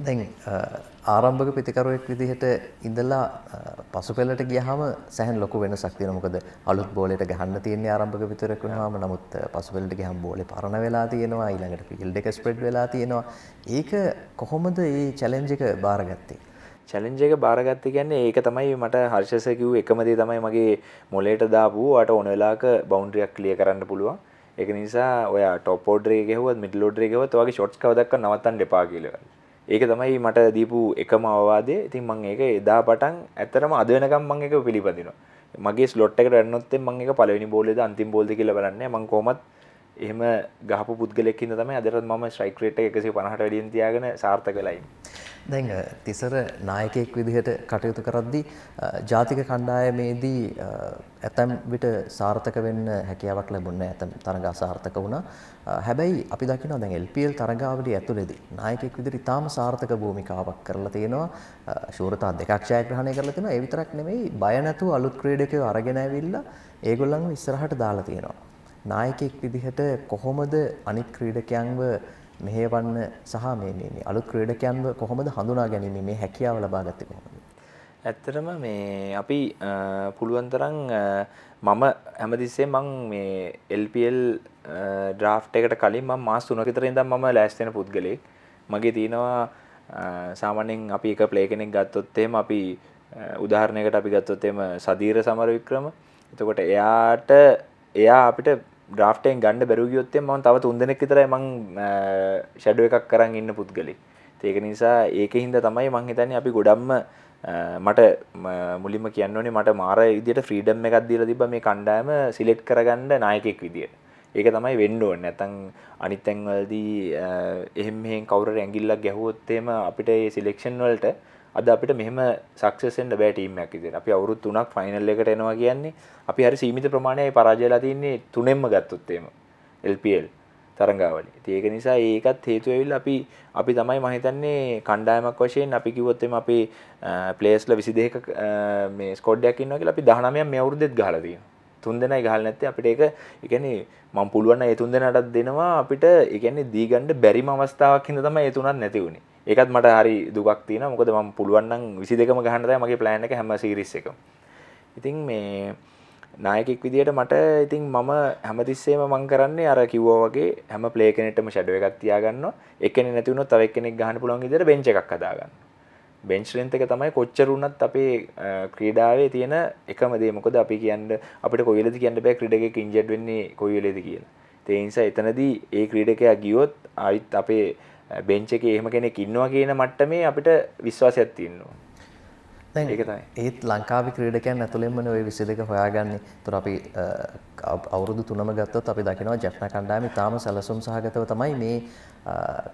දැන් ආරම්භක පිතිකරුවෙක් විදිහට ඉඳලා පසුපෙළට ගියහම සැහන් ලොකු වෙනසක් තියෙනවා. මොකද අලුත් බෝලයට ගහන්න තියෙන්නේ ආරම්භක පිතිකරෙක් වෙනවාම නමුත් පසුපෙළට ගියහම බෝලේ පරණ වෙලා තියෙනවා. ඊළඟට ෆීල්ඩ් එක ස්ප්‍රෙඩ් වෙලා තියෙනවා. ඒක කොහොමද මේ චැලෙන්ජ් එක බාරගත්තේ? චලෙන්ජ එක බාරගත්ත කියන්නේ ඒක තමයි මට හර්ෂස කිව් එකමදේ තමයි මගේ මොලේට දාපු අට ඕන වෙලාක බෞන්ඩ්‍රියක් ලිය කරන්න පුළුවන් එක නිසා ඔය ටොපෝඩ්‍රේ ගෙහුවත් මිඩලෝඩ්‍රේ ගෙහුවත් වගේ ෂොට්ස් කවදක්ක නවත්තන්න එපා කියලා ඒක තමයි මට දීපු එකම අවවාදය ඉතින් මං ඒක එදා පටන් ඇත්තටම අද වෙනකම් මං ඒක පිළිපදිනවා මගේ ස්ලොට් එකට වැටුණොත් මං ඒක පළවෙනි බෝලේද අන්තිම බෝල්ද කියලා බලන්නේ මං කොහොමත් එහෙම ගහපු පුද්ගලෙක් ඉඳ තමයි අදටත් මම ස්ට්‍රයික් රේට් එක 150ට වැඩියෙන් තියාගෙන සාර්ථක වෙලා ඉන්නේ දැන් තිසර නායකයෙක් විදිහට කටයුතු කරද්දී ජාතික කණ්ඩායමේදී ඇතැම් විට සාර්ථක වෙන්න හැකියාවක් ලැබුණේ ඇතැම් තරඟ අසාර්ථක වුණා. හැබැයි අපි දකිනවා දැන් LPL තරඟාවලිය ඇතුළේදී නායකයෙක් විදිහට ඉතාම සාර්ථක භූමිකාවක් කරලා තියෙනවා. ශූරතා දෙකක් ඡායාග්‍රහණය කරලා තියෙනවා. ඒ විතරක් නෙමෙයි බය නැතුව අලුත් ක්‍රීඩකයෝ අරගෙන ඇවිල්ලා ඒගොල්ලන්ව ඉස්සරහට දාලා තියෙනවා. නායකයෙක් විදිහට කොහොමද අනිත් ක්‍රීඩකයන්ව මෙහෙවන්න සහ මේ මේ අලුත් ක්‍රීඩකයන්ව කොහොමද හඳුනා ගැනීම මේ හැකියාව ලබා ගත්තේ කොහොමද? ඇත්තටම මේ අපි පුළුවන් තරම් මම හැමතිස්සේ මං මේ LPL ඩ්‍රාෆ්ට් එකට කලින් මම මාස 3ක විතර ඉඳන් මම ලෑස්ති වෙන පුද්ගලෙක්. මගේ තියෙනවා සාමාන්‍යයෙන් අපි එක ප්ලේ කෙනෙක් ගත්තොත් එහෙම අපි උදාහරණයකට අපි ගත්තොත් එහෙම සදීර සමරවික්‍රම. එතකොට එයාට එයා අපිට ්‍රාෆ්ටෙන් ගන්න බැරුගයොත්තේ ම තව තුන්දනෙක් විතරයි මං ෂැඩුව එකක් කරන්න ඉන්න පුද්ගලෙ ඒක නිසා ඒක හින්ද තමයි මං හිතන්නේ අපි ගොඩම්ම මට මුලිම කියන්නේ මට මාර විදිට ෆ්‍රීඩම් එකක් දීලා තිබ්බ මේ කණ්ඩායම සිලෙක්ට් කරගන්න නායකයෙක් විදියට. ඒක තමයි වෙන්න ඕනේ. නැත්නම් අනිත් තැන්වලදී එහෙම මෙහෙන් කවුරු හරි ඇඟිල්ලක් ගැහුවොත් එහෙම අපිට මේ සිලෙක්ෂන් වලට අද අපිට මෙහෙම සක්සස් වෙන්න බෑ ටීම් එකක් විදියට. අපි අවුරුදු 3ක් ෆයිනල් එකට එනවා කියන්නේ අපි හරි සීමිත ප්‍රමාණයයි පරාජයලා තින්නේ තුනෙන්ම ගත්තොත් එහෙම. LPL තරඟාවලින්. ඉතින් ඒක නිසා ඒකත් හේතු වෙවිලා අපි අපි තමයි මම හිතන්නේ කණ්ඩායමක් වශයෙන් අපි කිව්වොත් එimhe අපි ප්ලේයර්ස්ලා 22ක මේ ස්කොඩ් එකක් ඉන්නවා කියලා අපි 19ක් මේ අවුරුද්දෙත් ගහලා තියෙනවා. තුන් දෙනයි ගහලා නැත්තේ අපිට ඒක කියන්නේ මම පුළුවන් නම් ඒ තුන් දෙනාටත් දෙනවා අපිට ඒ කියන්නේ දීගන්න බැරිම අවස්ථාවක් හින්දා තමයි ඒ තුනක් නැති වුනේ. ඒකත් මට හරි දුකක් තියෙනවා මොකද මම පුළුවන් නම් 22ම ගහන්න තමයි මගේ plan එක හැම series එකම. ඉතින් මේ නායකෙක් විදිහට මට ඉතින් මම හැමතිස්සෙම මං කරන්නේ අර කිව්වා වගේ හැම ප්ලේ කෙනෙක්ටම ෂැඩෝ එකක් තියාගන්නවා. එක්කෙනෙක් නැති වුණොත් තව එක්කෙනෙක් ගහන්න පුළුවන් විදිහට බෙන්ච් එකක් හදාගන්නවා. බෙන්ච් ලෙන්ත් එක තමයි කොච්චර වුණත් අපේ ක්‍රීඩාවේ තියෙන එකම දේ. මොකද අපි කියන්නේ අපිට කොයි වෙලේද කියන්න බෑ ක්‍රීඩකෙක් ඉන්ජර්ඩ් වෙන්නේ කොයි වෙලේද කියලා. ඒ නිසා එතනදී ඒ ක්‍රීඩකයා ගියොත් ආයිත් අපේ බෙන්ච එක එහෙම කෙනෙක් ඉන්නවා කියන මට්ට මේ අපිට විශ්වාසයක් තියෙන්නවා. ඒත් ලංකාවි ක්‍රීඩකයන් ඇතුළෙන්ම ඔය විසි දෙක හොයාගන්න තුර අපි අවුරුදු තුනම ගත්තොත් අපි දකිනවා ජැප්න කණ්ඩායම තාම සැලසුම් සහගතව තමයි මේ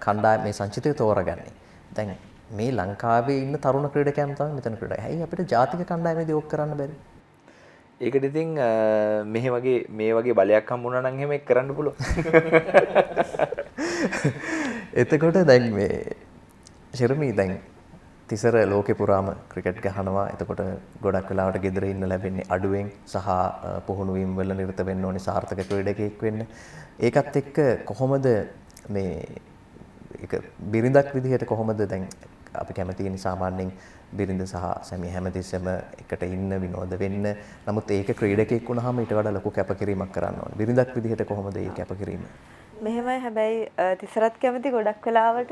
කණ්ඩා මේ සංචිතය තෝරගන්නේ දැන් මේ ලංකාවේ ඉන්න තරුණ ක්‍රඩකෑම් තම මෙතන ක්‍රඩ හැයි අපිට ජාතික කණ්ඩායම දයෝක් කරන්න බැරි ඒකට ඉතින් මෙහෙ වගේ මේ වගේ බලයක් හම්බුණා නම් එහෙම කරන්න පුළුවන් එතකොට දැන් මේ ශර්මී දැන් තිසර ලෝකෙ පුරාම ක්‍රිකට් ගහනවා. එතකොට ගොඩක් වෙලාවට ගෙදර ඉන්න ලැබෙන්නේ අඩුවෙන් සහ පුහුණු වීම වල නිරත වෙන්න ඕනේ සාර්ථක ක්‍රීඩකයෙක් වෙන්න. ඒකත් එක්ක කොහොමද මේ ඒක බිරිඳක් විදිහට කොහොමද දැන් අපි කැමති සාමාන්‍යයෙන් බිරිඳ සහ සැමිය හැමතිස්සෙම එකට ඉන්න විනෝද වෙන්න. නමුත් ඒක ක්‍රීඩකයෙක් වුණාම ඊට වඩා ලොකු කැපකිරීමක් කරන්න ඕනේ. බිරිඳක් විදිහට කොහොමද මේ කැපකිරීම? මෙහෙමයි හැබැයි තිසරත් කැමති ගොඩක් වෙලාවට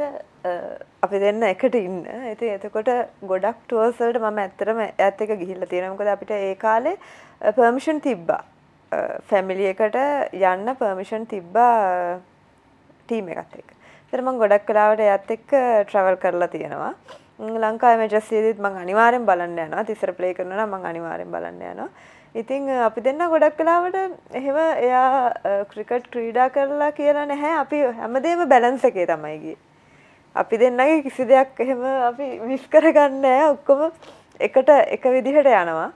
අපි දෙන්න එකට ඉන්න. ඉතින් එතකොට ගොඩක් ටුවර්ස් වලට මම ඇත්තටම එයත් එක ගිහිල්ලා තියෙනවා. මොකද අපිට ඒ කාලේ පර්මිෂන් තිබ්බා. ෆැමිලි එකට යන්න පර්මිෂන් තිබ්බා ටීම් එකත් එක්ක. ඒතර මම ගොඩක් වෙලාවට එයත් එක්ක ට්‍රැවල් කරලා තියෙනවා. ලංකාවේ මැචස් තියෙදිත් මම අනිවාර්යෙන් බලන්න යනවා. තිසර ප්ලේ කරනවා නම් මම අනිවාර්යෙන් බලන්න යනවා. ඉතිං අපි දෙන්න ගොඩක් කලාවට එහෙම එයා ක්‍රිකට් ක්‍රීඩා කරලා කියලා නැහැ අපි හැමදේම බැලන්ස එකේ තමයිගේ. අපි දෙන්නගේ කිසි දෙයක් එහෙම අපි මිස් කරගන්න ඔක්කොම එකට එක විදිහට යනවා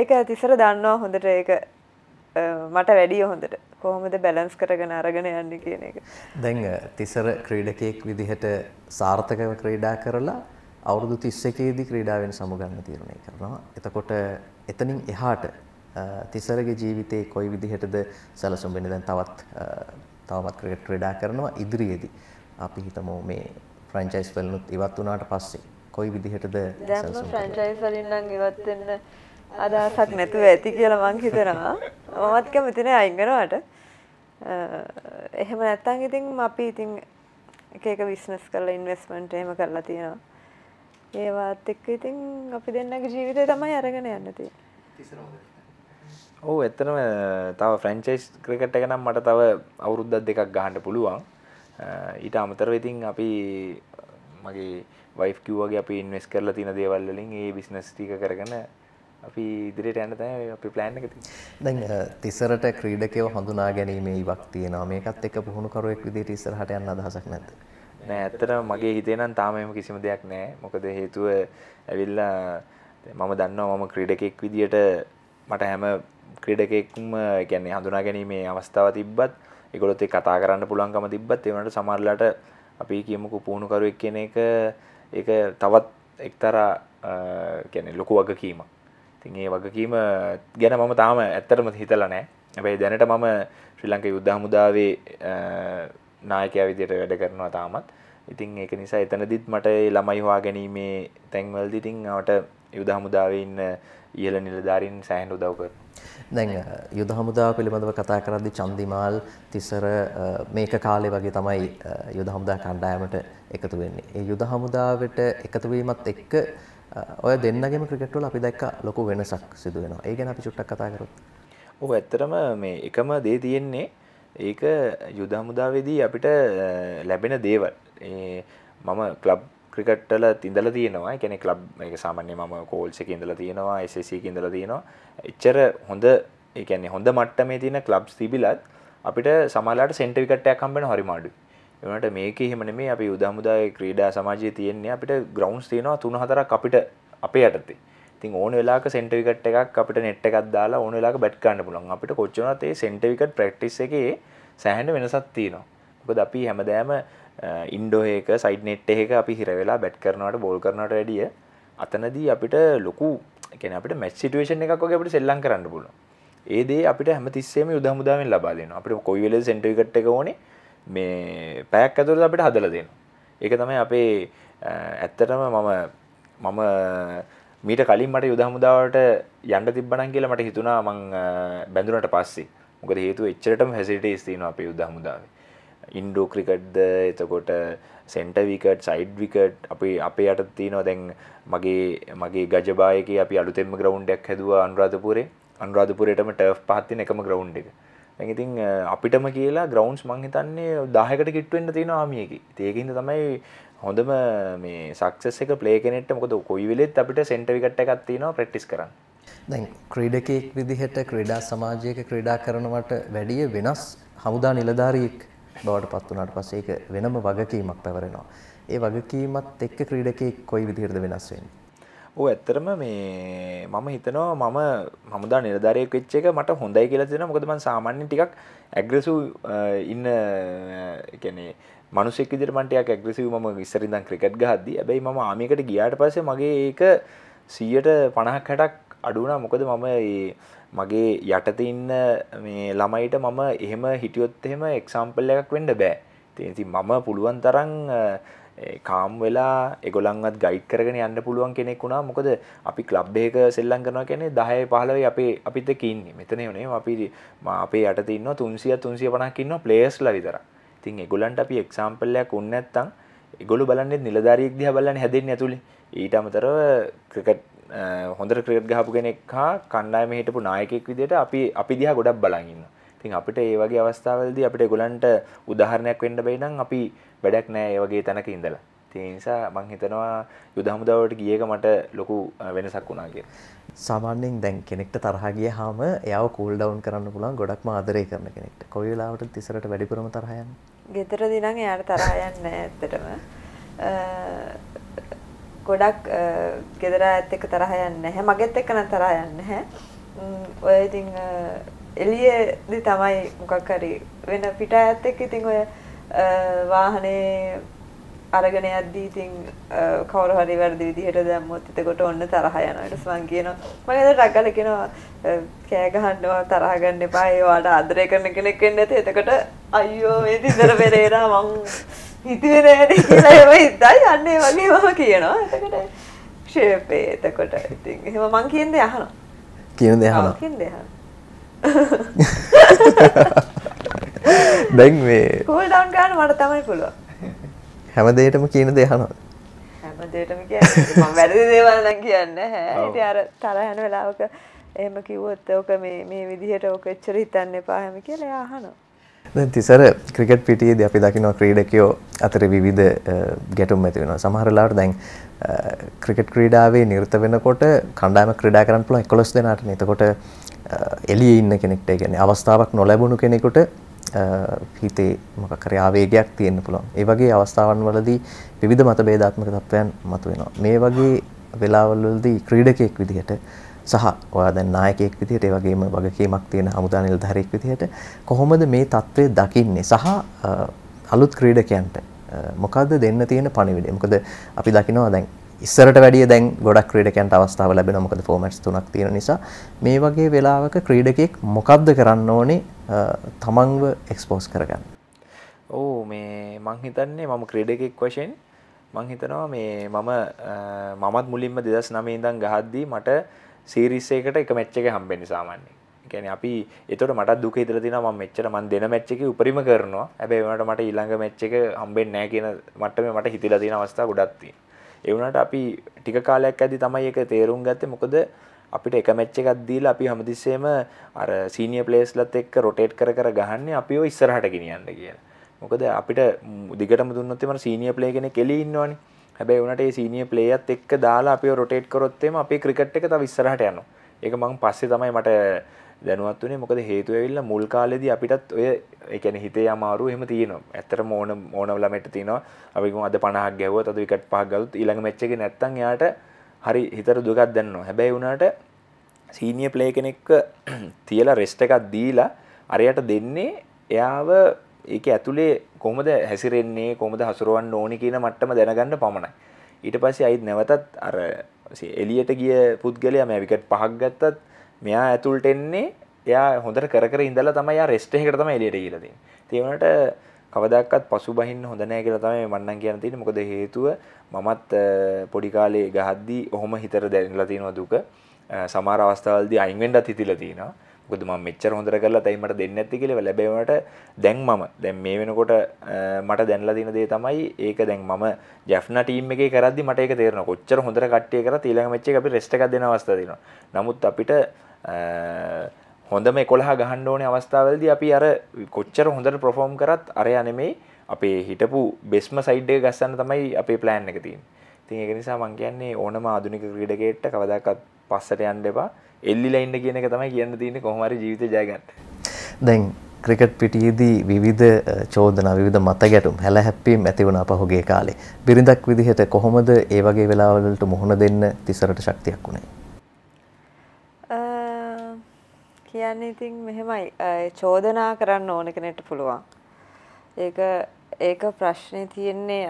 ඒක තිසර දන්නවා හොඳට ඒක මට වැඩිය හොඳට කොහොමද බැලන්ස් කරගෙන අරගෙන යන්න කියන එක. දැන් තිසර ක්‍රීඩකයෙක් විදිහට සාර්ථකව ක්‍රීඩා කරලා අවුරුදු තිස්ස එකේදී ක්‍රීඩාවෙන් සමුගන්න තීරණය කරනවා. එතකොට එතනින් එහාට තිසරගේ ජීවිතේ කොයි විදිහටද සැලසුම් වෙන්නේ දැන් තවත් තවමත් ක්‍රිකට් ක්‍රීඩා කරනවා ඉදිරියේදී අපි හිතමු මේ ෆ්‍රැන්චයිස් වලිනුත් ඉවත් වුණාට පස්සේ කොයි විදිහටද දැන් ෆ්‍රැන්චයිස් වලින් නම් ඉවත් වෙන්න අදහසක් නැතුව ඇති කියලා මං හිතනවා මමත් කැමති නෑ අයින් වෙනවට එහෙම නැත්තම් ඉතින් අපි ඉතින් එක එක බිස්නස් කරලා ඉන්වෙස්ට්මන්ට් එහෙම කරලා තියෙනවා ඒවත් එක්ක ඉතින් අපි දෙන්නගේ ජීවිතය තමයි අරගෙන යන්න තියෙන්නේ ඔහු එතරම තව ෆ්‍රැන්චයිස් ක්‍රිකට් එක නම් මට තව අවුරුද්දක් දෙකක් ගහන්න පුළුවන් ඊට අමතරව ඉතින් අපි මගේ වයිෆ් කිව්වගේ අපි ඉන්වෙස් කරලා තියෙන දේවල් වලින් ඒ බිස්නස් ටික කරගෙන අපි ඉදිරියට යන්න තමයි අපි ප්ලෑන් එක තියෙන්නේ. දැන් තිසරට ක්‍රීඩකයව හඳුනා ගැනීමේ ඉවක් තියෙනවා. මේකත් එක්ක පුහුණුකරුවෙක් විදිහට ඉස්සරහට යන්න අදහසක් නැද්ද? නෑ ඇත්තටම මගේ හිතේ නම් තාම එහෙම කිසිම දෙයක් නෑ. මොකද හේතුව ඇවිල්ලා මම දන්නවා මම ක්‍රීඩකෙක් විදිහට මට හැම ක්‍රඩකෙක්ම ගැන්නේ හඳුනා ගැනීමේ අවස්ථාව තිබ්බත් එකගොලොත් කතා කරන්න පුළුවන්කම තිබ්බත් එවට සමරලට අපි කියමුකු පුහුණුකරුවක් කියන එක ඒ තවත් එක්තරා ගැන ලොකු වගකීම තිඒ වගකීම ගැන මම තාම ඇත්තරම හිතල නෑ ඇැබයි දැනට මම ශ්‍රී ලංක යුද්ධහමුදාවේ නායකයා විදියට වැඩ කරනවා තාමත් ඉතින් ඒක නිසා එතනදිත් මට ළමයි හවා ගැනීමේ තැන්වල්දිතිංවට යුද හමුදාවේ ඉන්න ඉහළ නිලධාරීන් සෑහෙන උදව් කරනවා. දැන් යුද හමුදාව පිළිබඳව කතා කරද්දී චන්දිමාල් තිසර මේක කාලේ වගේ තමයි යුද හමුදා කණ්ඩායමට එකතු වෙන්නේ. ඒ යුද හමුදාවට එකතු වීමත් එක්ක ඔය දෙන්නගේම ක්‍රිකට් වල අපි දැක්ක ලොකු වෙනසක් සිදු වෙනවා. ඒ ගැන අපි චුට්ටක් කතා කරොත්. ඔව් ඇත්තටම මේ එකම දේ තියෙන්නේ ඒක යුද හමුදාවේදී අපිට ලැබෙන දේවල්. මම ක්ලබ් ක්‍රිකට්ටල තිදල තියෙනවා එකනෙ ලබ් එක සාමන්‍ය ම කෝල්ස ඉඳල තියෙනවා එසක ඉඳල තියෙනවා එච්චර හොඳ එකන්නේ හොඳ මට්ට මේ තියන ලබ් තිබිලත් අපිට සමලාට සෙන්ටවිකට්ටයක් කම්බෙන හරිමාඩු එනට මේක හෙමන මේ අපි උදමුදාය ක්‍රීඩා සමාජය තියෙන්නේ අපිට ග්‍රවන්ස් තියෙනවා තුන හතරක් අපිට අපේ යටතේ තින් ඕන වෙලාක සෙන්ටවිකට් එකක් අපිට නෙට් එකක් දාලා ඕන වෙලාක බැට් කරන්න පුළුවන් අපිට කොච්චරත් ඒ සෙන්ටවිකට් ප්‍රැක්ටිස් එකේ සෑහෙන වෙනසක් තියෙනවා මොකද අපි හැමදාම ඉන්ඩෝහක සයිඩ් නෙට් එක අපි හිරවෙලා බැට් කරනවට බෝල් කරනට වැඩිය අතනදී අපිට ලොකු එකන අපට මැච් සිටුවේෂන් එකක් වගේ අපට සෙල්ලම් කරන්න පුළුවන් ඒදේ අපිට හැම තිස්සේම යුදමුදාවෙන් ලබාලන අපට කොයිවෙල සෙන්ට්‍රිකට එක ඕනේ මේ පැයක් ඇතුරද අපිට හදල දෙන ඒක තමයි අපේ ඇත්තටම මම මම මීට කලින් මට යුදහමුදාවට යන්න තිබ්බනන් කියලා මට හිතුනා මං බැඳුනට පස්සේ මොකද හේතු එච්චරටම හැසිටේ ස්තින අප යුදහමුදාවේ ඉන්ඩෝ ක්‍රිකට්ද එතකොට සෙන්ටවිකට සයිඩ්විකට අපි අපේ අට තියනවා දැන් මගේ මගේ ගජබායක අපි අලුතෙම ග්‍රවන්්ඩක් හැදුව අන්රාධපුරේ අන්රාධපුරයටම ටර්් පහත්තින එකම ග්‍රවන්් එක ඉතින් අපිටම කියලා ග්‍රවන්ස් මංහිතන්නේ දාහකට කිට්වෙන්ට තියෙන ආමියකි ඒකන්ද තමයි හොඳම මේ සක්සෙ පලේ කෙනෙට මොකද කොයි වෙලෙත් අපිට සෙන්ටවිකට එකත්තිනවා ප්‍රට්ටිස් කරන්න දැන් ක්‍රීඩකයෙක් විදිහට ක්‍රීඩා සමාජයක ක්‍රීඩා කරනවට වැඩිය වෙනස් හමුදා නිලධාරියෙක් බවට පත් වුණාට පස්සේ ඒක වෙනම වගකීමක් පැවරෙනවා. ඒ වගකීමත් එක්ක ක්‍රීඩකයෙක් කොයි විදිහටද වෙනස් වෙන්නේ? ඔව් ඇත්තටම මේ මම හිතනවා මම හමුදා නිලධාරියෙක් වෙච්ච එක මට හොඳයි කියලා දෙනවා මොකද මම සාමාන්‍යයෙන් ටිකක් ඇග්‍රෙසිව් ඉන්න කියන්නේ මිනිස්සෙක් විදිහට මම ටිකක් ඇග්‍රෙසිව් මම ඉස්සර ඉඳන් ක්‍රිකට් ගහද්දි හැබැයි මම ආමියකට ගියාට පස්සේ මගේ ඒක 100ට 50ක් 60ක් අඩු වුණා මොකද මම ඒ මගේ යටත ඉන්න මේ ළමයිට මම එහෙම හිටියොත් එහෙම එක්සම්පල් එකක් වෙන්න බෑ. ඉතින් මම පුළුවන් තරම් කාම් වෙලා ඒගොල්ලන්වත් ගයිඩ් කරගෙන යන්න පුළුවන් කෙනෙක් වුණා. මොකද අපි ක්ලබ් එකක සෙල්ලම් කරනවා කියන්නේ 10 15 අපේ අපිත් එක්ක ඉන්නේ. මෙතන නේ අපි අපේ යටතේ ඉන්නවා 300 350ක් ඉන්නවා ප්ලේයර්ස්ලා විතරක්. ඉතින් ඒගොල්ලන්ට අපි එක්සැම්පල් එකක් උන්නේ නැත්තම් ඒගොල්ලෝ බලන්නේ නිලධාරියෙක් දිහා බලන්නේ හැදෙන්නේ ඇතුලේ. ඊට අමතරව ක්‍රිකට් හොඳට ක්‍රියට් ගහපු කෙනෙක් හා කණ්ඩායම හිටපු නායකෙක් විදිහට අපි අපි දිහා ගොඩක් බලන් ඉන්නවා. ඉතින් අපිට ඒ වගේ අවස්ථාවලදී අපිට ඒගොල්ලන්ට උදාහරණයක් වෙන්න බැයි නම් අපි වැඩක් නෑ ඒ වගේ තැනක ඉඳලා. ඒ නිසා මං හිතනවා යුද හමුදාවට ගිය එක මට ලොකු වෙනසක් වුණා කියලා. සාමාන්‍යයෙන් දැන් කෙනෙක්ට තරහ ගියාම එයාව කූල් ඩවුන් කරන්න පුළුවන් ගොඩක්ම ආදරය කරන කෙනෙක්ට. කොයි වෙලාවටද තිසරට වැඩිපුරම තරහ යන්නේ? ගෙදරදී නම් එයාට තරහ යන්නේ නැහැ ඇත්තටම. ගොඩක් ගෙදර ඇත් එක තරහ යන්නේ නැහැ. මගෙත් එක්ක නම් තරහ යන්නේ නැහැ. ඔය ඉතින් එළියේදී තමයි මොකක් හරි වෙන පිට ඇත් එක්ක ඉතින් ඔය වාහනේ අරගෙන යද්දී ඉතින් කවුරු හරි වැරදි විදිහට දැම්මොත් එතකොට ඔන්න තරහ යනවා. ඊට පස්සේ මං කියනවා මම එතන රගල කියනවා කෑ ගහන්නවා තරහ ගන්න එපා. ඒ වාට ආදරය කරන කෙනෙක් වෙන්න ඇති. එතකොට අයියෝ මේ දිදර පෙරේරා මං හිතුවේ නෑනේ කියලා එහෙම හිතා යන්නේ වගේ මම කියනවා. එතකොට ෂේපේ එතකොට ඉතින් එහෙම මං කියන දේ අහනවා. කියන දේ අහනවා. කියන දේ අහනවා. දැන් මේ කූල් ඩවුන් ගන්න මට තමයි පුළුවන්. හැම දෙයකටම කියන දේ අහනවා. හැම දෙයකටම කියන්නේ මම වැරදි දේවල් නම් කියන්නේ නැහැ. ඉතින් අර තරහ යන වෙලාවක එහෙම කිව්වොත් ඕක මේ මේ විදිහට ඕක එච්චර හිතන්න එපා හැම කියලා එයා අහනවා. තිසර ක්‍රිකට් පිටියේදී අපි දකිනවා ක්‍රීඩකයෝ අතර විවිධ ගැටුම් ඇති වෙනවා. සමහර වෙලාවට දැන් ක්‍රිකට් ක්‍රීඩාවේ නිරත වෙනකොට කණ්ඩායම ක්‍රීඩා කරන්න පුළුවන් 11 දෙනාටනේ. එතකොට එළියේ ඉන්න කෙනෙක්ට ඒ කියන්නේ අවස්ථාවක් නොලැබුණු කෙනෙකුට හිතේ මොකක් හරි ආවේගයක් තියෙන්න පුළුවන්. ඒ වගේ අවස්ථාවන් වලදී විවිධ මතභේදාත්මක තත්ත්වයන් මතුවෙනවා. මේ වගේ වෙලාවල් වලදී ක්‍රීඩකයෙක් විදිහට සහ ඔයා දැන් නායකයෙක් විදිහට ඒ වගේම වගකීමක් තියෙන හමුදා නිලධාරියෙක් විදිහට කොහොමද මේ தત્ත්වය දකින්නේ සහ අලුත් ක්‍රීඩකයන්ට මොකද්ද දෙන්න තියෙන පණිවිඩය මොකද අපි දකිනවා දැන් ඉස්සරට වැඩිය දැන් ගොඩක් ක්‍රීඩකයන්ට අවස්ථාව ලැබෙනවා මොකද ෆෝමැට්ස් තුනක් තියෙන නිසා මේ වගේ වෙලාවක ක්‍රීඩකෙක් මොකද්ද කරන්න ඕනේ තමන්ව එක්ස්පෝස් කරගන්න. ඕ මේ මං හිතන්නේ මම ක්‍රීඩකෙක් වශයෙන් මං හිතනවා මේ මම මමත් මුලින්ම 2009 ඉඳන් ගහද්දී මට සීරිස්සයකට එක මැච්චක හම්බෙන සාමාන්නේ ගැන අපි එතට මට දුක ඉතර තින ම මෙච්චර මන් දෙන මැච්චක උපරිම කරනවා ඇබැවට මට ඉල්ළඟ මැච්චක හම්බෙන් නෑ කියන මටම මට හිතිල තින අවස්ථා ගොඩත්ති එවනට අපි ටික කාලයක් ඇදි තමයි එක තේරුම් ගත්ත මොකද අපිට එක මැච්ච එකක් දීලා අපි හැමතිස්සෙම අර සීනියර් ප්ලේස්ලත් එක්ක රොටේට් කර කර ගහන්නේ අපිව ඉස්සරහට ගෙනියන්න කියලා. මොකද අපිට දිගටම දුන්නොත් එමර සීනියර් ප්ලේ කෙනෙක් එළිය ඉන්නවනේ. හැබැයි උනට ඒ සීනිය ප්ලේයත් එක්ක දාලා අපි රොටේට් කරොත් එම අපේ ක්‍රිකට් එක තව ඉස්සරහට යනවා. ඒක මම පස්සේ තමයි මට දැනුවත් වුණේ මොකද හේතුව ඇවිල්ලා මුල් කාලේදී අපිටත් ඔය ඒ කියන්නේ හිතේ අමාරු එහෙම තියෙනවා. ඇත්තටම ඕන ඕන ළමයට තියෙනවා. අපි අද 50ක් ගැහුවත් අද විකට් පහක් ගත්තොත් ඊළඟ මැච් එකේ නැත්තම් එයාට හරි හිතට දුකක් දැනෙනවා. හැබැයි උනාට සීනිය ප්ලේ කෙනෙක්ව තියලා රෙස්ට් එකක් දීලා අරයට දෙන්නේ එයාව ඒක ඇතුලේ කොහොමද හැසිරෙන්නේ කොහොමද හසුරවන්න ඕනි කියන මට්ටම දැනගන්න පමණයි. ඊට පස්සේ අයිත් නැවතත් අර එළියට ගිය පුද්ගලයා මේ විකට් පහක් ගත්තත් මෙයා ඇතුළට එන්නේ එයා හොඳට කර කර ඉඳලා තමයි යා රෙස්ට් එකකට තමයි එළියට ගිහලා තියෙන්නේ. ඒ වුණාට කවදාකවත් පසුබහින්න හොඳ නැහැ කියලා තමයි මන්නම් කියන්න තියෙන්නේ. මොකද හේතුව මමත් පොඩි කාලේ ගහද්දී ඔහොම හිතට දැනෙලා තියෙනවා දුක. සමහර අවස්ථාවලදී අයින් වෙන්නත් හිතිලා තියෙනවා. මොකද මම මෙච්චර හොඳට කරලා තයි මට දෙන්නේ නැති කියලා ලැබෙවට දැන් මම දැන් මේ වෙනකොට මට දැන්ලා දෙන දේ තමයි ඒක දැන් මම ජැෆ්නා ටීම් එකේ කරද්දි මට ඒක තේරෙනවා කොච්චර හොඳට කට්ටිය කරා ඊළඟ මැච් එක අපි රෙස්ට් එකක් දෙන අවස්ථාව තියෙනවා නමුත් අපිට හොඳම 11 ගහන්න ඕනේ අවස්ථාවවලදී අපි අර කොච්චර හොඳට perform කරත් අරයා නෙමෙයි අපේ හිටපු බෙස්ම සයිඩ් එක ගස්සන්න තමයි අපේ plan එක තියෙන්නේ. ඉතින් ඒක නිසා මම කියන්නේ ඕනම ආධුනික ක්‍රීඩකයෙක්ට කවදාකවත් පස්සට යන්න එපා. එල්ලිලයින්න කියන එක තමයි කියන්න තියන්නේ කොහොමර ජීවිත ජයගන්න දැන් ක්‍රිකට් පිටියේදී විවිධ චෝදනා විවිධ මත ගැටුම් හැල හැප්පීම් ඇති වුණා පහුගිය කාලේ. බිරිඳක් විදිහට කොහොමද ඒ වගේ වෙලාවලට මුහුණ දෙන්න තිසරට ශක්තියක් වුණේ? කියන්නේ ඉතින් මෙහෙමයි චෝදනා කරන්න ඕන කෙනෙක්ට පුළුවන්. ඒක ඒක ප්‍රශ්නේ තියෙන්නේ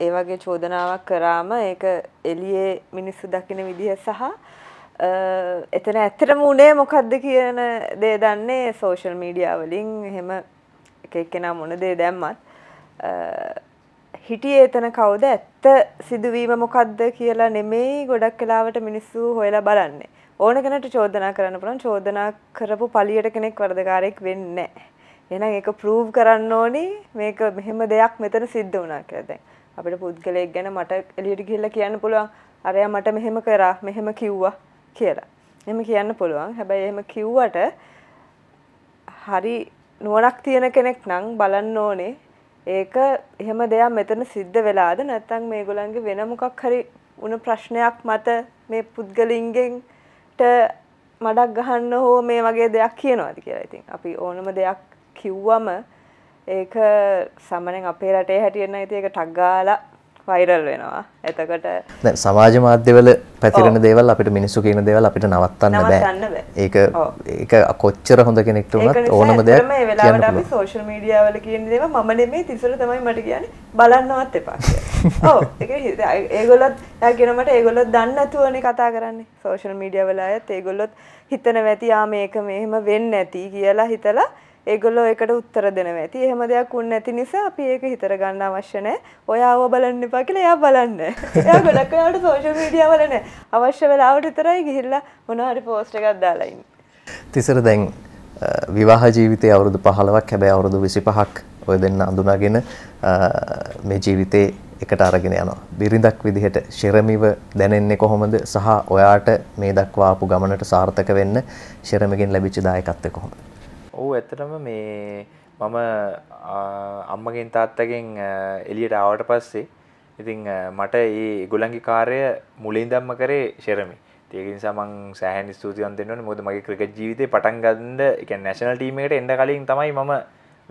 ඒ වගේ චෝදනාවක් කරාම ඒක එළියේ මිනිස්සු දකින විදිහ සහ එතන ඇත්තටම උනේ මොකක්ද කියන දේ දන්නේ සෝෂල් මීඩියා වලින් එහෙම එක එක්කෙනා මොන දේ දැම්මත් හිටියේ එතන කවුද ඇත්ත සිදුවීම මොකක්ද කියලා නෙමෙයි ගොඩක් වෙලාවට මිනිස්සු හොයලා බලන්නේ ඕන කෙනට චෝදනා කරන්න පුළුවන් චෝදනා කරපු පලියට කෙනෙක් වරදකාරයෙක් වෙන්නේ එහෙනම් ඒක ප්‍රූව් කරන්න ඕනි මේක මෙහෙම දෙයක් මෙතන සිද්ධ වුණා කියලා දැන් අපිට පුද්ගලයෙක් ගැන මට එළියට ගිහිල්ලා කියන්න පුළුවන් අරයා මට මෙහෙම කරා මෙහෙම කිව්වා කියලා. එම කියන්න පුළුවන් හැබැයි එහෙම කිව්වට හරි නුවණක් තියෙන කෙනෙක් නම් බලන්න ඕනේ ඒක එහෙම දෙයක් මෙතන සිද්ධ වෙලාද නැත්නම් මේගොල්ලන්ගේ වෙන මොකක් හරි වුණ ප්‍රශ්නයක් මත මේ පුද්ගලින්ගෙන්ට මඩක් ගහන්න හෝ මේ වගේ දෙයක් කියනවාද කියලා. ඉතින් අපි ඕනම දෙයක් කිව්වම ඒක සාමාන්‍යයෙන් අපේ රටේ හැටියට නම් ඉතින් ඒක ටග් ගාලා වයිරල් වෙනවා එතකොට සමාජ මාධ්‍යවල පැතිරෙන දේවල් අපිට මිනිස්සු කියන දේවල් අපිට නවත්තන්න බෑ ඒක ඒක කොච්චර හොඳ කෙනෙක්ට වුණත් ඕනම දෙයක් මේ වෙලාවට අපි සෝෂල් මීඩියා වල කියන දේවල් මම නෙමෙයි තිසර තමයි මට කියන්නේ බලන්නවත් එපා කියලා. ඔව් ඒක ඒගොල්ලොත් යා කියන මට ඒගොල්ලොත් දන්නේ නැතුවනේ කතා කරන්නේ. සෝෂල් මීඩියා වල අයත් ඒගොල්ලොත් හිතන වැති ආ මේක මෙහෙම වෙන්නේ නැති කියලා හිතලා ඒගොල්ලෝ ඒකට උත්තර දෙනවා ඇති. එහෙම දෙයක් උන් නැති නිසා අපි ඒක හිතර ගන්න අවශ්‍ය නැහැ. ඔයාව බලන්න එපා කියලා එයා බලන්න. එයා ගොඩක් වෙලාවට සෝෂල් මීඩියා වල නැහැ. අවශ්‍ය වෙලාවට විතරයි ගිහිල්ලා මොනවා හරි පෝස්ට් එකක් දාලා ඉන්නේ. තිසර දැන් විවාහ ජීවිතයේ අවුරුදු 15ක් හැබැයි අවුරුදු 25ක් ඔය දෙන්න අඳුනාගෙන මේ ජීවිතේ එකට අරගෙන යනවා. බිරිඳක් විදිහට ශෙරමිව දැනෙන්නේ කොහොමද සහ ඔයාට මේ දක්වා ආපු ගමනට සාර්ථක වෙන්න ශෙරමගෙන් ලැබිච්ච දායකත්වය කොහොමද? ඔව් ඇත්තටම මේ මම අම්මගෙන් තාත්තගෙන් එළියට ආවට පස්සේ ඉතින් මට මේ ගොල්ලන්ගේ කාර්ය මුලින් දැම්ම කරේ ශෙරමි. ඒක නිසා මම සෑහෙන ස්තුතියක් දෙන්න ඕනේ. මොකද මගේ ක්‍රිකට් ජීවිතේ පටන් ගන්න, ඒ කියන්නේ නැෂනල් ටීම් එකට එන්න කලින් තමයි මම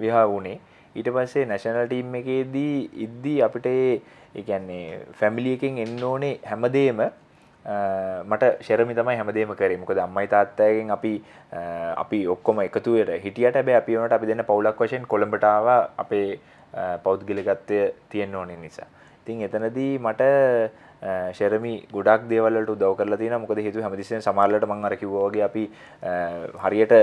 විවාහ වුණේ. ඊට පස්සේ නැෂනල් ටීම් එකේදී ඉද්දී අපිට ඒ කියන්නේ ෆැමිලි එකෙන් එන්න ඕනේ හැමදේම මට ශෙරමි තමයි හැමදේම කරේ මොකද අම්මයි තාත්තගෙන් අපි අපි ඔක්කොම එකතුවයට හිටියට බෑ අපි වනට අපි දෙන්න පවුලක් වශයෙන් කොළඹටාව අපේ පෞද්ගලිකත්වය තියෙන්න ඕනෙ නිසා. ඉතින් එතනදී මට ශෙරමි ගොඩක් දේවල්ලට උදව් කරලා තියෙනවා මොකද හේතුව හැමතිස්සෙම සමහරලට මම අර කිව්වා වගේ අපි හරියට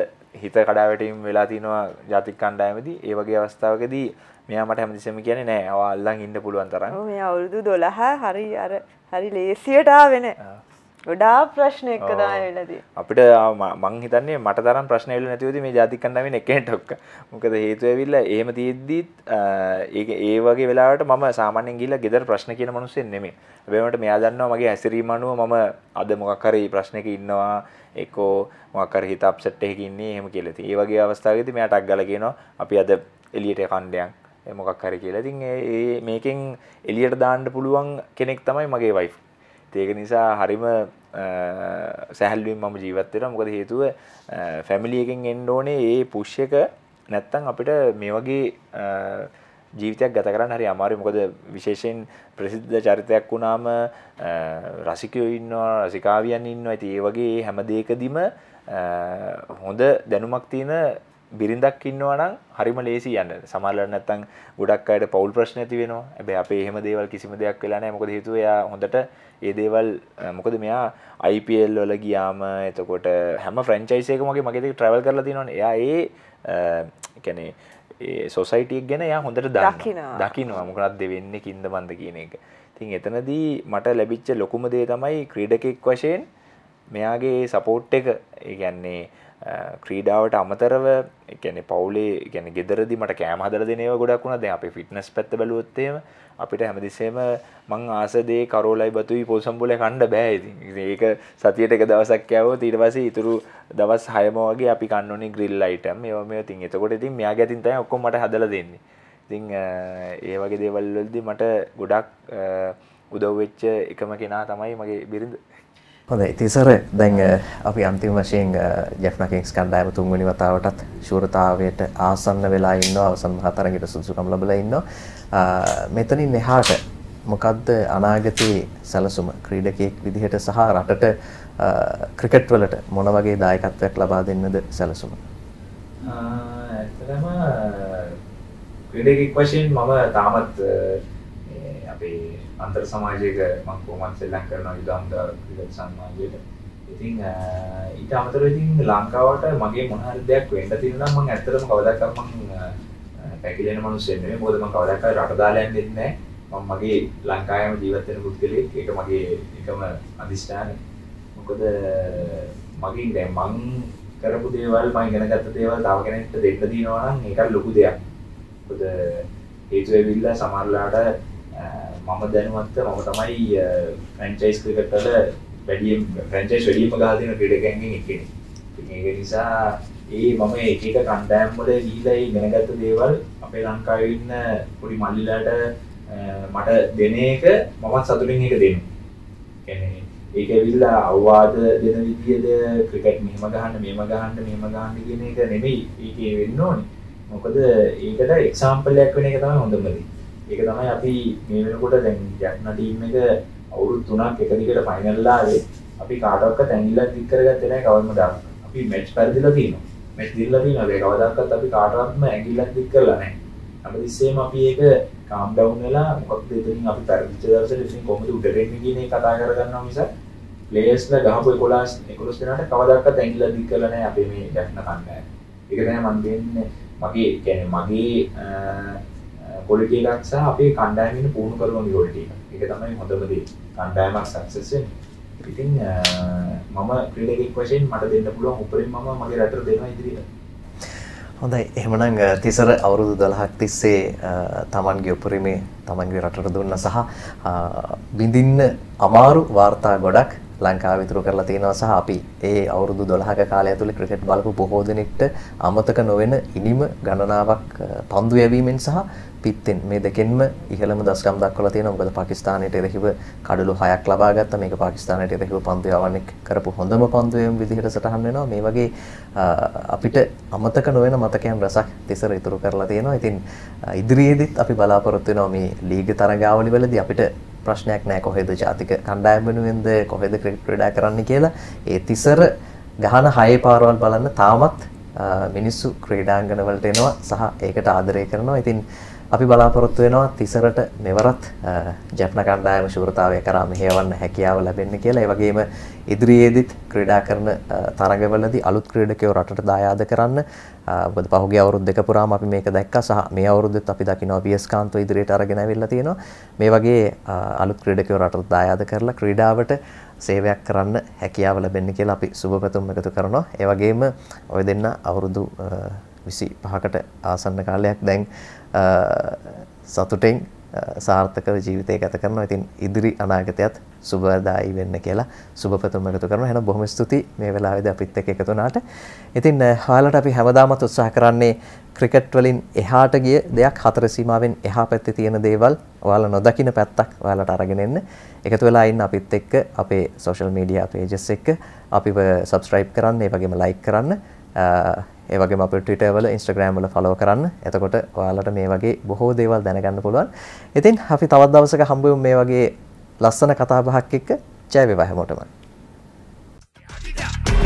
හිත කඩාවැටීම් වෙලා තිනවා ජාතික කණ්ඩායමේදී ඒ වගේ අවස්ථාවකදී මෙයා මට හැමතිස්සෙම කියන්නේ නෑ ඔයා අල්ලන් ඉන්න පුළුවන් තරම් ඔව් මේ අවුරුදු 12 හරි අර හරි ලේසියට ආවෙ නෑ ගොඩා ප්‍රශ්න එක දාවෙලදී අපිට මං හිතන්නේ මට තරම් ප්‍රශ්න ඇවිල්ලා නැති වෙදි මේ ජාතික කණ්ඩායමෙන් එකෙන්ට ඔක්ක මොකද හේතුව ඇවිල්ලා එහෙම තියෙද්දිත් ඒක ඒ වගේ වෙලාවට මම සාමාන්‍යයෙන් ගිහිල්ලා ගෙදර ප්‍රශ්න කියන මිනිස්සෙක් නෙමෙයි හැබැයි මට මෙයා දන්නවා මගේ ඇසිරීම අනුව මම අද මොකක් හරි ප්‍රශ්නයක ඉන්නවා ඒකෝ මොකක් හරි හිත අප්සෙට් එකක ඉන්නේ එහෙම කියලා ඉතින් ඒ වගේ අවස්ථාවකදී මෙයාට අග්ගල කියනවා අපි අද එළියට කණ්ඩයන් මොකක් හරි කියලා ඉතින් ඒ මේකෙන් එළියට දාන්න පුළුවන් කෙනෙක් තමයි මගේ වයිෆ් ඒක නිසා හරිම සැහැල්ලුවෙන් මම ජීවත් වෙනවා. මොකද හේතුව ෆැමිලි එකෙන් එන්න ඕනේ මේ පුෂ් එක නැත්තම් අපිට මේ වගේ ජීවිතයක් ගත කරන්න හරි අමාරුයි. මොකද විශේෂයෙන් ප්‍රසිද්ධ චරිතයක් වුණාම රසිකයෝ ඉන්නවා, රසිකාවියන් ඉන්නවා. ඉතින් ඒ වගේ හැම දෙයකදීම හොඳ දැනුමක් තියෙන බිරිඳක් ඉන්නවනම් හරිම ලේසි යන්න. සමහරවල් නැත්තම් ගොඩක් අයට පෞල් ප්‍රශ්න ඇති වෙනවා. හැබැයි අපේ එහෙම දේවල් කිසිම දෙයක් වෙලා නැහැ. මොකද හේතුව එයා හොඳට ඒ දේවල් මොකද මෙයා IPL වල ගියාම එතකොට හැම ෆ්‍රැන්චයිස් එකකම වගේ මගේ දෙක ට්‍රැවල් කරලා තියෙනවනේ. එයා ඒ කියන්නේ ඒ සොසයිටි එක ගැන එයා හොඳට දන්නවා. දකිනවා. මොකක්ද වෙන්නේ කින්ද මන්ද කියන එක. ඉතින් එතනදී මට ලැබිච්ච ලොකුම දේ තමයි ක්‍රීඩකෙක් වශයෙන් මෙයාගේ සපෝට් එක. ඒ කියන්නේ ක්‍රීඩාවට අමතරව එකැනෙ පවුලේ ගැන ගෙදරදි මට කෑම හදර දෙනව ගොඩක් වුණ දැ අපි ෆිට්නස් පැත්ත බලුවොත්තේම අපිට හැමදිසේම මං ආසදේ කරෝලයි බතුයි පෝසම්බොල කණ්ඩ බෑයිති ඒක සතියට එක දවසක්කෑවෝ තීරවස ඉතුරු දවස් හයමෝගේ අපි කන්නනි ග්‍රිල් අයිටම් ඒම ඉතින් එතකොට ඉතින් මෙයා ගැතින්තයි ඔක්කොමට හදල දෙන්නේ ඉතිං ඒ වගේ දේවල්වලදි මට ගොඩක් උදව්වෙච්ච එකම කෙනා තමයි මගේ බිරිඳ හොඳ ඉතිසර දැන් අපි අන්තිම වශයෙන් ජැෆ්නකින් ස්කන්ඩායම තුන්වනි වතාවටත් ශූරතාවයට ආසන්න වෙලා ඉන්නවා අවසන් හතරගෙට සුදුසුකම් ලැබලා ඉන්නවා මෙතනින් එහාට මොකද්ද අනාගතයේ සැලසුම ක්‍රීඩකයෙක් විදිහට සහ රටට ක්‍රිකට් වලට මොන වගේ දායකත්වයක් ලබා දෙන්නද සැලසුම ඇත්තටම ක්‍රීඩකෙක් වශයෙන් මම තාමත් අපේ අන්තර් සමාජයක මං කොමන් සෙල්ලන් කරනවා යුදාමුදා සමාජයට ඉතින් ඊට අමතර ඉතින් ලංකාවට මගේ මොනහරි දෙයක් වෙන්න තියෙනවා නම් මං ඇත්තටම කවදාකවත් මං පැකිලෙන මිනිස්සෙක් නෙමෙයි මොකද මං කවදාකවත් රට දාලා යන්නේ නැහැ මම මගේ ලංකාවේම ජීවත් වෙන පුද්ගලෙක් ඒක මගේ එකම අදිෂ්ඨානය මොකද මගේ දැන් මං කරපු දේවල් මං ඉගෙන ගත්ත දේවල් තව කෙනෙක්ට දෙන්න දිනනවා නම් ඒක ලොකු දෙයක් මොකද හේතුව වෙවිලා සමහරලාට මම දැනුවත්ත මම තමයි ෆ්‍රන්චයිස් ක්‍රිකට්ටල වැඩියම් ෆ්‍රන්චයිස් වැඩියම ගාතින ක්‍රඩකැන්ගෙන් එකෙන ඒ නිසා ඒ මම එක කණ්ඩෑම්වල දීලයි ගැනගත්ත දේවල් අපේ ලංකාවන්න පොඩි මල්ලිලාට මට දෙන එක මමත් සතුරින් එක දෙනු ඒක විල්ලා අවවාද දෙන විදිියද ක්‍රිකට් මෙහම ගහන්න මෙම ගහන්ට මෙම ගහන්න ගෙන එක නෙමෙයි ඒකේ වෙන්න ඕනි මොකද ඒකට එක්සාම්පලයක් වෙන එක තම හොඳමදී ඒක තමයි අපි මේ වෙනකොට දැන් ජැක්නා ටීම් එක අවුරුදු 3ක් එක දිගට ෆයිනල් ආවේ අපි කාටවත් ඇඟිල්ලක් දික් කරගත්තේ නැහැ කවම දාන්න. අපි මැච් පරිදිලා තියෙනවා. මැච් දිල්ලා තියෙනවා. ඒක කවදාකවත් අපි කාටවත්ම ඇඟිල්ලක් දික් කරලා නැහැ. හැමතිස්සෙම අපි ඒක කාම් ඩවුන් වෙලා මොකක්ද එතනින් අපි පරිච්ඡ දවසේ ඉතින් කොහොමද උඩට එන්නේ කියන එක කතා කරගන්නවා මිස ප්ලේයර්ස්ලා ගහපු 11 11 දෙනාට කවදාකවත් ඇඟිල්ල දික් කරලා නැහැ අපේ මේ දැක්න කණ්ඩායම. ඒක තමයි මම දෙන්නේ මගේ කියන්නේ මගේ කොලිටී ලක්ස අපේ කණ්ඩායමෙන් පුහුණු කරන ගොල්ටී එක තමයි හොඳමදී කණ්ඩායමක් සක්සස් ඉතින් මම ක්‍රීඩකෙක් වශයෙන් මට දෙන්න පුළුවන් උපරිම මම මගේ රටට දෙනවා ඉදිරියට හොඳයි එහෙමනං තිසර අවුරුදු දළහක් තිස්සේ තමන්ගේ උපරිමේ තමන්ගේ රටට දුන්න සහ බිඳින්න අමාරු වාර්තා ගොඩක් ලංකාව විතුරු කරලා තියෙනවා සහ අපි ඒ අවුරුදු 12ක කාලය ඇතුළේ ක්‍රිකට් බලපු බොහෝ දෙනෙක්ට අමතක නොවන ඉනිම ගණනාවක් පන්දු යැවීමෙන් සහ පිත්තෙන් මේ දෙකෙන්ම ඉහළම දස්කම් දක්වලා තියෙනවා. මොකද පාකිස්තානයට එරෙහිව කඩලු 6ක් ලබා ගත්තා. මේක පාකිස්තානයට එරෙහිව පන්දු යවන්නේ කරපු හොඳම පන්දු යවීම විදිහට සටහන් වෙනවා. මේ වගේ අපිට අමතක නොවන මතකයන් රසක් තිසර ඉතුරු කරලා තියෙනවා. ඉතින් ඉදිරියේදීත් අපි බලාපොරොත්තු වෙනවා මේ ලීග තරගාවලි වලදී අපිට ප්‍රශ්නයක් නෑ කොහෙද ජාතික කණ්ඩායම් වෙනුවෙන්ද කොහෙද ක්‍රිකට් ක්‍රීඩා කරන්න කියලා ඒ තිසර ගහන හයේ පාරවල් බලන්න තාමත් මිනිස්සු ක්‍රීඩාංගන වලට එනවා සහ ඒකට ආදරය කරනවා. ඉතින් අපි බලාපොරොත්තු වෙනවා තිසරට මෙවරත් ජැප්න කණ්ඩායම ශූරතාවය කරා මෙහෙයවන්න හැකියාව ලැබෙන්න කියලා. ඒ වගේම ඉදිරියේදීත් ක්‍රීඩා කරන තරඟවලදී අලුත් ක්‍රීඩකයෝ රටට දායාද කරන්න. මොකද පහුගිය අවුරුදු දෙක පුරාම අපි මේක දැක්කා සහ මේ අවුරුද්දෙත් අපි දකිනවා වීඑස් කාන්තෝ ඉදිරියට අරගෙන ඇවිල්ලා තියෙනවා. මේ වගේ අලුත් ක්‍රීඩකයෝ රටට දායාද කරලා ක්‍රීඩාවට සේවයක් කරන්න හැකියාව ලැබෙන්න කියලා අපි සුබපැතුම් එකතු කරනවා. ඒ වගේම ඔය දෙන්න අවුරුදු 25කට ආසන්න කාලයක් දැන් සතුටෙන් සාර්ථකව ජීවිතය ගත කරනවා. ඉතින් ඉදිරි අනාගතයත් සුබදායි වෙන්න කියලා සුබපතම එකතු කරනවා. එහෙනම් බොහොම ස්තුතියි මේ වෙලාවේදී අපිත් එක්ක එකතු වුණාට. ඉතින් ඔයාලට අපි හැමදාමත් උත්සාහ කරන්නේ ක්‍රිකට් වලින් එහාට ගිය දෙයක් හතර සීමාවෙන් එහා පැත්තේ තියෙන දේවල් ඔයාලා නොදකින පැත්තක් ඔයාලට අරගෙන එන්න. එකතු වෙලා ඉන්න අපිත් එක්ක අපේ social media pages එක්ක අපිව subscribe කරන්න, ඒ වගේම like කරන්න. ඒ වගේම අපේ Twitter වල Instagram වල follow කරන්න. එතකොට ඔයාලට මේ වගේ බොහෝ දේවල් දැනගන්න පුළුවන්. ඉතින් අපි තවත් දවසක හම්බ මේ වගේ ලස්සන කතා බහක් එක්ක ජය වේවා හැමෝටම. Yeah.